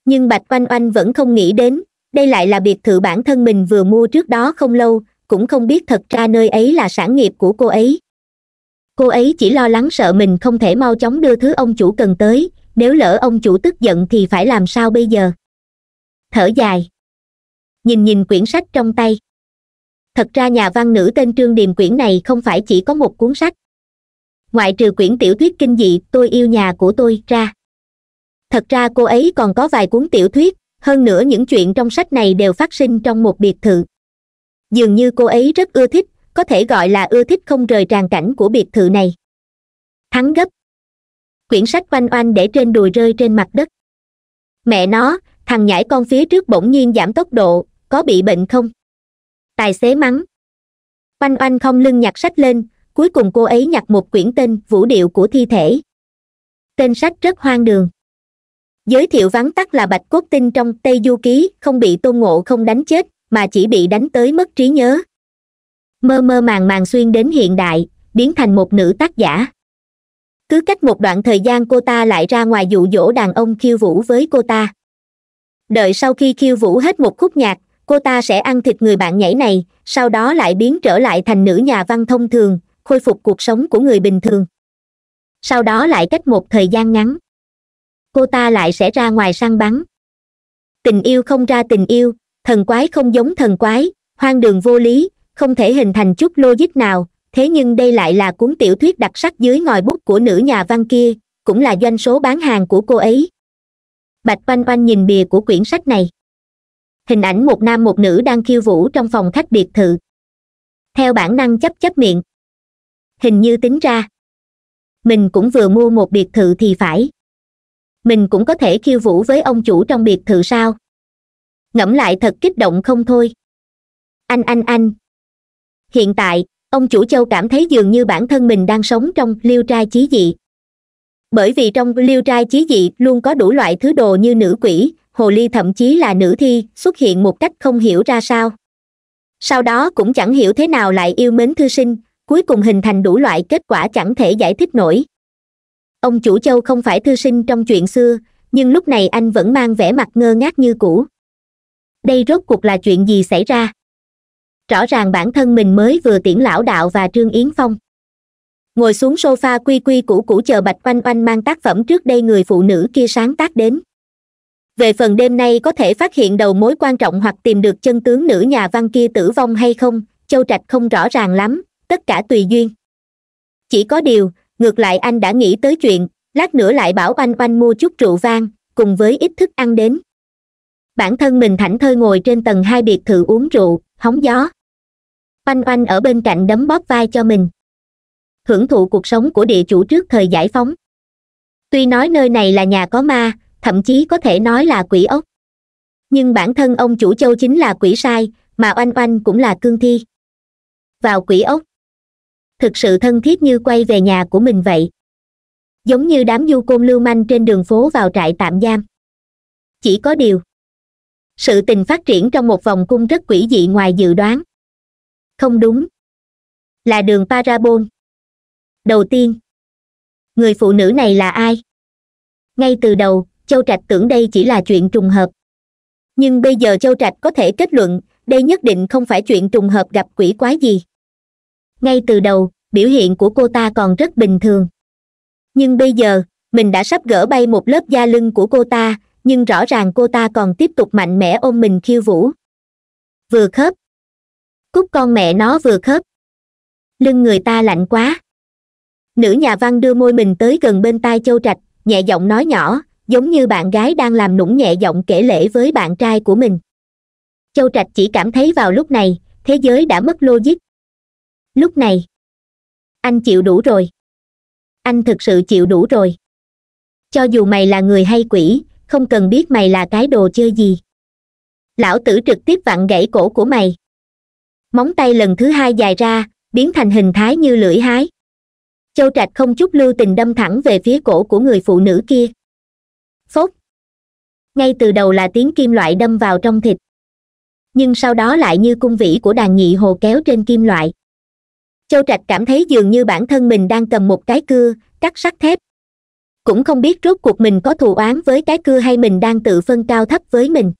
nhưng bạch oanh oanh vẫn không nghĩ đến đây lại là biệt thự bản thân mình vừa mua trước đó không lâu cũng không biết thật ra nơi ấy là sản nghiệp của cô ấy cô ấy chỉ lo lắng sợ mình không thể mau chóng đưa thứ ông chủ cần tới nếu lỡ ông chủ tức giận thì phải làm sao bây giờ thở dài nhìn nhìn quyển sách trong tay thật ra nhà văn nữ tên trương điềm quyển này không phải chỉ có một cuốn sách ngoại trừ quyển tiểu thuyết kinh dị tôi yêu nhà của tôi ra thật ra cô ấy còn có vài cuốn tiểu thuyết hơn nữa những chuyện trong sách này đều phát sinh trong một biệt thự dường như cô ấy rất ưa thích có thể gọi là ưa thích không rời tràn cảnh của biệt thự này thắng gấp quyển sách oanh oanh để trên đùi rơi trên mặt đất mẹ nó thằng nhãi con phía trước bỗng nhiên giảm tốc độ có bị bệnh không tài xế mắng oanh oanh không lưng nhặt sách lên cuối cùng cô ấy nhặt một quyển tên vũ điệu của thi thể tên sách rất hoang đường giới thiệu vắn tắt là bạch cốt tinh trong tây du ký không bị tôn ngộ không đánh chết mà chỉ bị đánh tới mất trí nhớ mơ mơ màng màng xuyên đến hiện đại biến thành một nữ tác giả cứ cách một đoạn thời gian cô ta lại ra ngoài dụ dỗ đàn ông khiêu vũ với cô ta đợi sau khi khiêu vũ hết một khúc nhạc cô ta sẽ ăn thịt người bạn nhảy này sau đó lại biến trở lại thành nữ nhà văn thông thường khôi phục cuộc sống của người bình thường sau đó lại cách một thời gian ngắn cô ta lại sẽ ra ngoài săn bắn tình yêu không ra tình yêu thần quái không giống thần quái hoang đường vô lý không thể hình thành chút logic nào thế nhưng đây lại là cuốn tiểu thuyết đặc sắc dưới ngòi bút của nữ nhà văn kia cũng là doanh số bán hàng của cô ấy bạch oanh oanh nhìn bìa của quyển sách này hình ảnh một nam một nữ đang khiêu vũ trong phòng khách biệt thự theo bản năng chấp chấp miệng hình như tính ra mình cũng vừa mua một biệt thự thì phải mình cũng có thể khiêu vũ với ông chủ trong biệt thự sao ngẫm lại thật kích động không thôi anh anh anh hiện tại ông chủ châu cảm thấy dường như bản thân mình đang sống trong liêu trai chí dị bởi vì trong liêu trai chí dị luôn có đủ loại thứ đồ như nữ quỷ hồ ly thậm chí là nữ thi xuất hiện một cách không hiểu ra sao sau đó cũng chẳng hiểu thế nào lại yêu mến thư sinh cuối cùng hình thành đủ loại kết quả chẳng thể giải thích nổi ông chủ châu không phải thư sinh trong chuyện xưa nhưng lúc này anh vẫn mang vẻ mặt ngơ ngác như cũ đây rốt cuộc là chuyện gì xảy ra rõ ràng bản thân mình mới vừa tiễn lão đạo và trương yến phong ngồi xuống sofa quy quy cũ cũ chờ bạch oanh oanh mang tác phẩm trước đây người phụ nữ kia sáng tác đến về phần đêm nay có thể phát hiện đầu mối quan trọng hoặc tìm được chân tướng nữ nhà văn kia tử vong hay không châu trạch không rõ ràng lắm tất cả tùy duyên chỉ có điều ngược lại anh đã nghĩ tới chuyện lát nữa lại bảo anh oanh mua chút rượu vang cùng với ít thức ăn đến bản thân mình thảnh thơi ngồi trên tầng hai biệt thự uống rượu hóng gió oanh oanh ở bên cạnh đấm bóp vai cho mình hưởng thụ cuộc sống của địa chủ trước thời giải phóng tuy nói nơi này là nhà có ma thậm chí có thể nói là quỷ ốc nhưng bản thân ông chủ châu chính là quỷ sai mà oanh oanh cũng là cương thi vào quỷ ốc thực sự thân thiết như quay về nhà của mình vậy giống như đám du côn lưu manh trên đường phố vào trại tạm giam chỉ có điều sự tình phát triển trong một vòng cung rất quỷ dị ngoài dự đoán không đúng là đường parabol đầu tiên người phụ nữ này là ai ngay từ đầu châu trạch tưởng đây chỉ là chuyện trùng hợp nhưng bây giờ châu trạch có thể kết luận đây nhất định không phải chuyện trùng hợp gặp quỷ quái gì ngay từ đầu biểu hiện của cô ta còn rất bình thường nhưng bây giờ mình đã sắp gỡ bay một lớp da lưng của cô ta nhưng rõ ràng cô ta còn tiếp tục mạnh mẽ ôm mình khiêu vũ vừa khớp cúc con mẹ nó vừa khớp lưng người ta lạnh quá nữ nhà văn đưa môi mình tới gần bên tai châu trạch nhẹ giọng nói nhỏ giống như bạn gái đang làm nũng nhẹ giọng kể lễ với bạn trai của mình châu trạch chỉ cảm thấy vào lúc này thế giới đã mất logic lúc này anh chịu đủ rồi anh thực sự chịu đủ rồi cho dù mày là người hay quỷ không cần biết mày là cái đồ chơi gì lão tử trực tiếp vặn gãy cổ của mày móng tay lần thứ hai dài ra biến thành hình thái như lưỡi hái châu trạch không chút lưu tình đâm thẳng về phía cổ của người phụ nữ kia phốc ngay từ đầu là tiếng kim loại đâm vào trong thịt nhưng sau đó lại như cung vĩ của đàn nhị hồ kéo trên kim loại châu trạch cảm thấy dường như bản thân mình đang cầm một cái cưa cắt sắt thép cũng không biết rốt cuộc mình có thù oán với cái cưa hay mình đang tự phân cao thấp với mình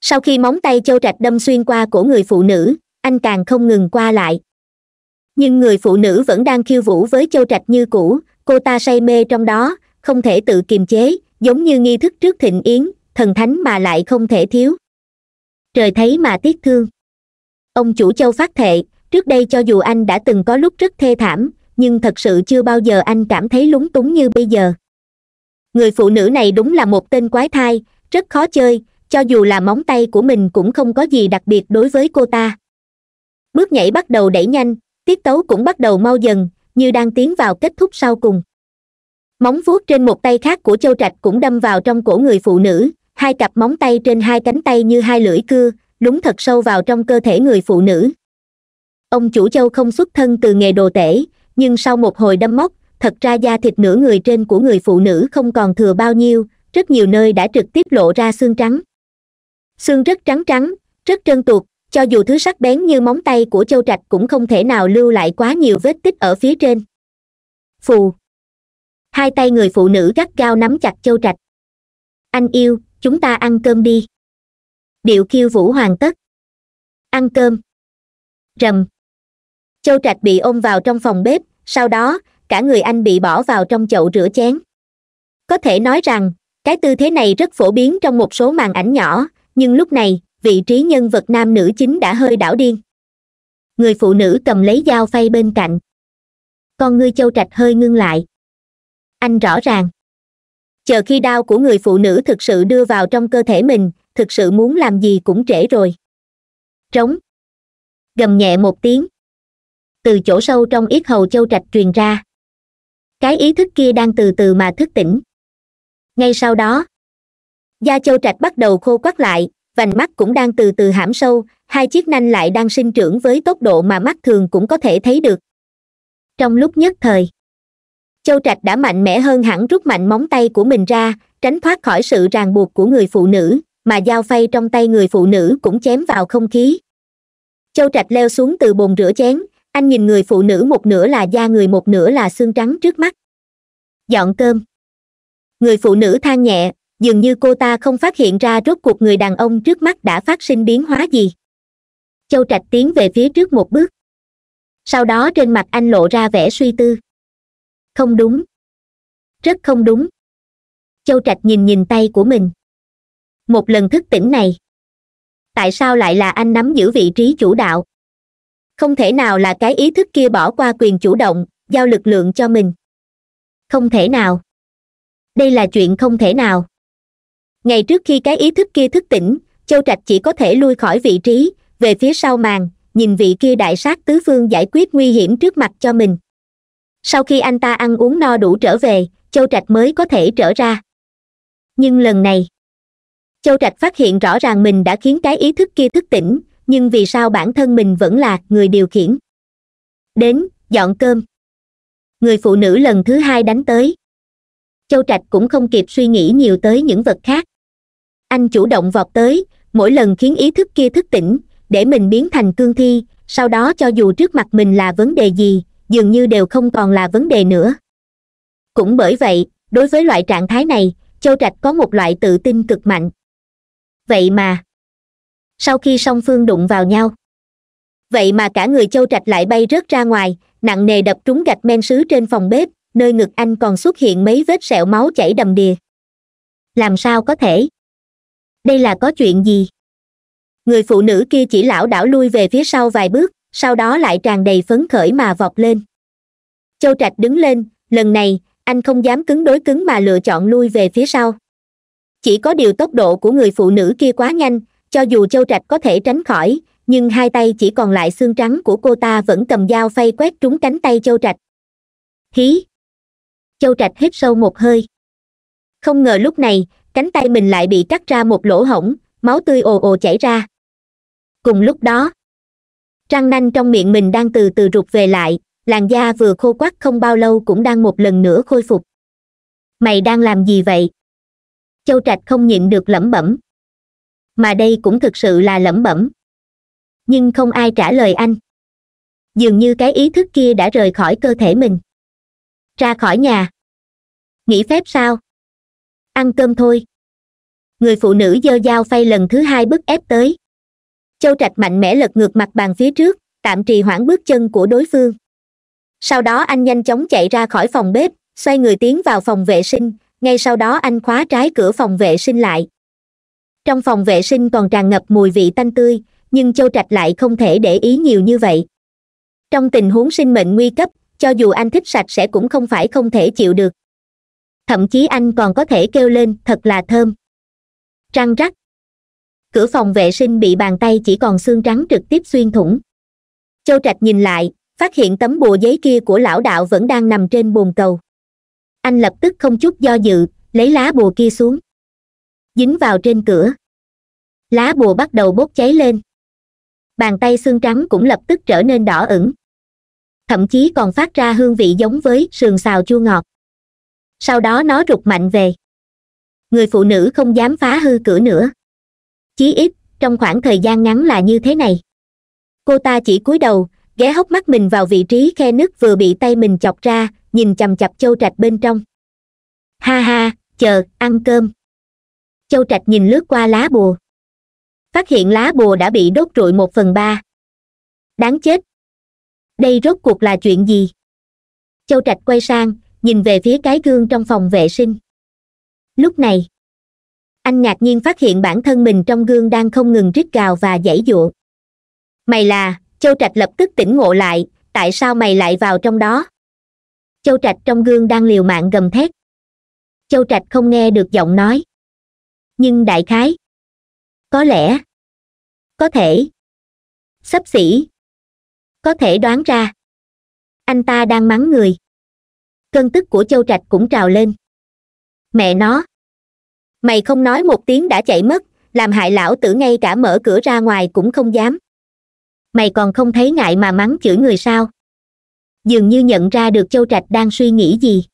sau khi móng tay châu trạch đâm xuyên qua của người phụ nữ anh càng không ngừng qua lại nhưng người phụ nữ vẫn đang khiêu vũ với châu trạch như cũ cô ta say mê trong đó không thể tự kiềm chế giống như nghi thức trước thịnh yến thần thánh mà lại không thể thiếu trời thấy mà tiếc thương ông chủ châu phát thệ trước đây cho dù anh đã từng có lúc rất thê thảm nhưng thật sự chưa bao giờ anh cảm thấy lúng túng như bây giờ người phụ nữ này đúng là một tên quái thai rất khó chơi cho dù là móng tay của mình cũng không có gì đặc biệt đối với cô ta bước nhảy bắt đầu đẩy nhanh tiết tấu cũng bắt đầu mau dần như đang tiến vào kết thúc sau cùng móng vuốt trên một tay khác của châu trạch cũng đâm vào trong cổ người phụ nữ hai cặp móng tay trên hai cánh tay như hai lưỡi cưa đúng thật sâu vào trong cơ thể người phụ nữ ông chủ châu không xuất thân từ nghề đồ tể nhưng sau một hồi đâm móc thật ra da thịt nửa người trên của người phụ nữ không còn thừa bao nhiêu rất nhiều nơi đã trực tiếp lộ ra xương trắng xương rất trắng trắng rất trơn tuột cho dù thứ sắc bén như móng tay của châu trạch cũng không thể nào lưu lại quá nhiều vết tích ở phía trên phù hai tay người phụ nữ gắt gao nắm chặt châu trạch anh yêu chúng ta ăn cơm đi điệu khiêu vũ hoàn tất ăn cơm rầm châu trạch bị ôm vào trong phòng bếp sau đó cả người anh bị bỏ vào trong chậu rửa chén có thể nói rằng cái tư thế này rất phổ biến trong một số màn ảnh nhỏ nhưng lúc này vị trí nhân vật nam nữ chính đã hơi đảo điên người phụ nữ cầm lấy dao phay bên cạnh con ngươi châu trạch hơi ngưng lại anh rõ ràng chờ khi đau của người phụ nữ thực sự đưa vào trong cơ thể mình thực sự muốn làm gì cũng trễ rồi trống gầm nhẹ một tiếng từ chỗ sâu trong yết hầu châu trạch truyền ra cái ý thức kia đang từ từ mà thức tỉnh ngay sau đó da châu trạch bắt đầu khô quắt lại vành mắt cũng đang từ từ hãm sâu hai chiếc nanh lại đang sinh trưởng với tốc độ mà mắt thường cũng có thể thấy được trong lúc nhất thời châu trạch đã mạnh mẽ hơn hẳn rút mạnh móng tay của mình ra tránh thoát khỏi sự ràng buộc của người phụ nữ mà dao phay trong tay người phụ nữ cũng chém vào không khí châu trạch leo xuống từ bồn rửa chén anh nhìn người phụ nữ một nửa là da người một nửa là xương trắng trước mắt dọn cơm người phụ nữ than nhẹ dường như cô ta không phát hiện ra rốt cuộc người đàn ông trước mắt đã phát sinh biến hóa gì châu trạch tiến về phía trước một bước sau đó trên mặt anh lộ ra vẻ suy tư không đúng rất không đúng châu trạch nhìn nhìn tay của mình một lần thức tỉnh này tại sao lại là anh nắm giữ vị trí chủ đạo không thể nào là cái ý thức kia bỏ qua quyền chủ động giao lực lượng cho mình không thể nào đây là chuyện không thể nào ngày trước khi cái ý thức kia thức tỉnh châu trạch chỉ có thể lui khỏi vị trí về phía sau màn nhìn vị kia đại sát tứ phương giải quyết nguy hiểm trước mặt cho mình sau khi anh ta ăn uống no đủ trở về châu trạch mới có thể trở ra nhưng lần này châu trạch phát hiện rõ ràng mình đã khiến cái ý thức kia thức tỉnh nhưng vì sao bản thân mình vẫn là người điều khiển đến dọn cơm người phụ nữ lần thứ hai đánh tới châu trạch cũng không kịp suy nghĩ nhiều tới những vật khác anh chủ động vọt tới mỗi lần khiến ý thức kia thức tỉnh để mình biến thành cương thi sau đó cho dù trước mặt mình là vấn đề gì dường như đều không còn là vấn đề nữa cũng bởi vậy đối với loại trạng thái này châu trạch có một loại tự tin cực mạnh vậy mà sau khi song phương đụng vào nhau vậy mà cả người châu trạch lại bay rớt ra ngoài nặng nề đập trúng gạch men sứ trên phòng bếp nơi ngực anh còn xuất hiện mấy vết sẹo máu chảy đầm đìa làm sao có thể đây là có chuyện gì người phụ nữ kia chỉ lảo đảo lui về phía sau vài bước sau đó lại tràn đầy phấn khởi mà vọt lên châu trạch đứng lên lần này anh không dám cứng đối cứng mà lựa chọn lui về phía sau chỉ có điều tốc độ của người phụ nữ kia quá nhanh cho dù châu trạch có thể tránh khỏi nhưng hai tay chỉ còn lại xương trắng của cô ta vẫn cầm dao phay quét trúng cánh tay châu trạch hí châu trạch hít sâu một hơi không ngờ lúc này cánh tay mình lại bị cắt ra một lỗ hổng máu tươi ồ ồ chảy ra cùng lúc đó răng nanh trong miệng mình đang từ từ rụt về lại làn da vừa khô quắt không bao lâu cũng đang một lần nữa khôi phục mày đang làm gì vậy châu trạch không nhịn được lẩm bẩm mà đây cũng thực sự là lẩm bẩm nhưng không ai trả lời anh dường như cái ý thức kia đã rời khỏi cơ thể mình ra khỏi nhà nghỉ phép sao ăn cơm thôi người phụ nữ d dao phay lần thứ hai bức ép tới châu trạch mạnh mẽ lật ngược mặt bàn phía trước tạm trì hoãn bước chân của đối phương sau đó anh nhanh chóng chạy ra khỏi phòng bếp xoay người tiến vào phòng vệ sinh ngay sau đó anh khóa trái cửa phòng vệ sinh lại trong phòng vệ sinh còn tràn ngập mùi vị tanh tươi nhưng châu trạch lại không thể để ý nhiều như vậy trong tình huống sinh mệnh nguy cấp cho dù anh thích sạch sẽ cũng không phải không thể chịu được thậm chí anh còn có thể kêu lên thật là thơm răng rắc cửa phòng vệ sinh bị bàn tay chỉ còn xương trắng trực tiếp xuyên thủng châu trạch nhìn lại phát hiện tấm bùa giấy kia của lão đạo vẫn đang nằm trên bồn cầu anh lập tức không chút do dự lấy lá bùa kia xuống dính vào trên cửa lá bùa bắt đầu bốc cháy lên bàn tay xương trắng cũng lập tức trở nên đỏ ửng thậm chí còn phát ra hương vị giống với sườn xào chua ngọt sau đó nó rụt mạnh về người phụ nữ không dám phá hư cửa nữa chí ít trong khoảng thời gian ngắn là như thế này cô ta chỉ cúi đầu ghé hốc mắt mình vào vị trí khe nứt vừa bị tay mình chọc ra nhìn chằm chặp châu trạch bên trong ha ha chờ ăn cơm châu trạch nhìn lướt qua lá bùa phát hiện lá bùa đã bị đốt trụi một phần ba đáng chết đây rốt cuộc là chuyện gì châu trạch quay sang nhìn về phía cái gương trong phòng vệ sinh lúc này anh ngạc nhiên phát hiện bản thân mình trong gương đang không ngừng rít gào và giãy giụa mày là châu trạch lập tức tỉnh ngộ lại tại sao mày lại vào trong đó châu trạch trong gương đang liều mạng gầm thét châu trạch không nghe được giọng nói nhưng đại khái có lẽ có thể sắp xỉ có thể đoán ra anh ta đang mắng người cơn tức của châu trạch cũng trào lên mẹ nó mày không nói một tiếng đã chạy mất làm hại lão tử ngay cả mở cửa ra ngoài cũng không dám mày còn không thấy ngại mà mắng chửi người sao dường như nhận ra được châu trạch đang suy nghĩ gì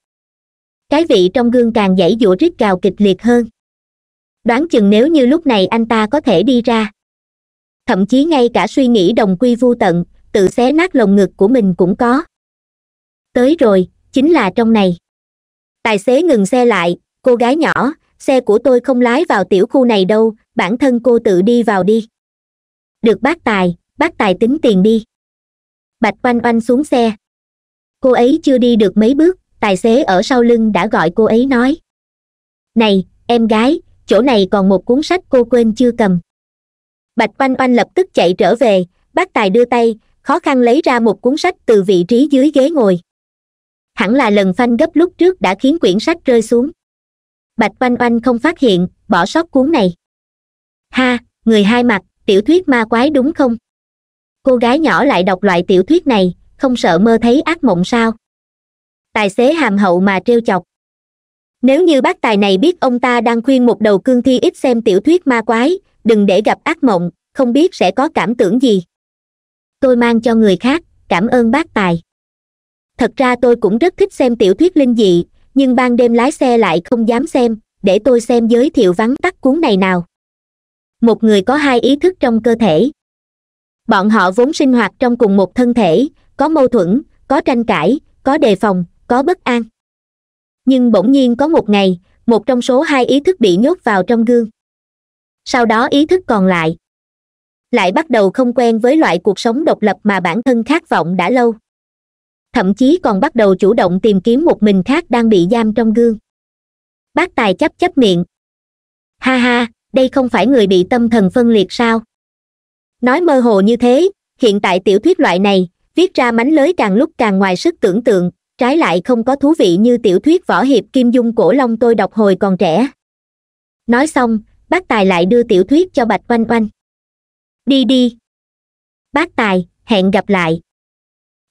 cái vị trong gương càng dãy dụa rít gào kịch liệt hơn đoán chừng nếu như lúc này anh ta có thể đi ra thậm chí ngay cả suy nghĩ đồng quy vô tận tự xé nát lồng ngực của mình cũng có tới rồi chính là trong này tài xế ngừng xe lại cô gái nhỏ xe của tôi không lái vào tiểu khu này đâu bản thân cô tự đi vào đi được bác tài bác tài tính tiền đi bạch oanh oanh xuống xe cô ấy chưa đi được mấy bước tài xế ở sau lưng đã gọi cô ấy nói này em gái chỗ này còn một cuốn sách cô quên chưa cầm bạch oanh oanh lập tức chạy trở về bác tài đưa tay khó khăn lấy ra một cuốn sách từ vị trí dưới ghế ngồi hẳn là lần phanh gấp lúc trước đã khiến quyển sách rơi xuống bạch oanh oanh không phát hiện bỏ sót cuốn này ha người hai mặt tiểu thuyết ma quái đúng không cô gái nhỏ lại đọc loại tiểu thuyết này không sợ mơ thấy ác mộng sao tài xế hàm hậu mà trêu chọc nếu như bác tài này biết ông ta đang khuyên một đầu cương thi ít xem tiểu thuyết ma quái đừng để gặp ác mộng không biết sẽ có cảm tưởng gì tôi mang cho người khác cảm ơn bác tài thật ra tôi cũng rất thích xem tiểu thuyết linh dị nhưng ban đêm lái xe lại không dám xem để tôi xem giới thiệu vắn tắt cuốn này nào một người có hai ý thức trong cơ thể bọn họ vốn sinh hoạt trong cùng một thân thể có mâu thuẫn có tranh cãi có đề phòng có bất an nhưng bỗng nhiên có một ngày một trong số hai ý thức bị nhốt vào trong gương sau đó ý thức còn lại lại bắt đầu không quen với loại cuộc sống độc lập mà bản thân khát vọng đã lâu thậm chí còn bắt đầu chủ động tìm kiếm một mình khác đang bị giam trong gương bác tài chấp chấp miệng ha ha đây không phải người bị tâm thần phân liệt sao nói mơ hồ như thế hiện tại tiểu thuyết loại này viết ra mánh lới càng lúc càng ngoài sức tưởng tượng trái lại không có thú vị như tiểu thuyết võ hiệp kim dung cổ long tôi đọc hồi còn trẻ nói xong bác tài lại đưa tiểu thuyết cho bạch oanh oanh đi đi bác tài hẹn gặp lại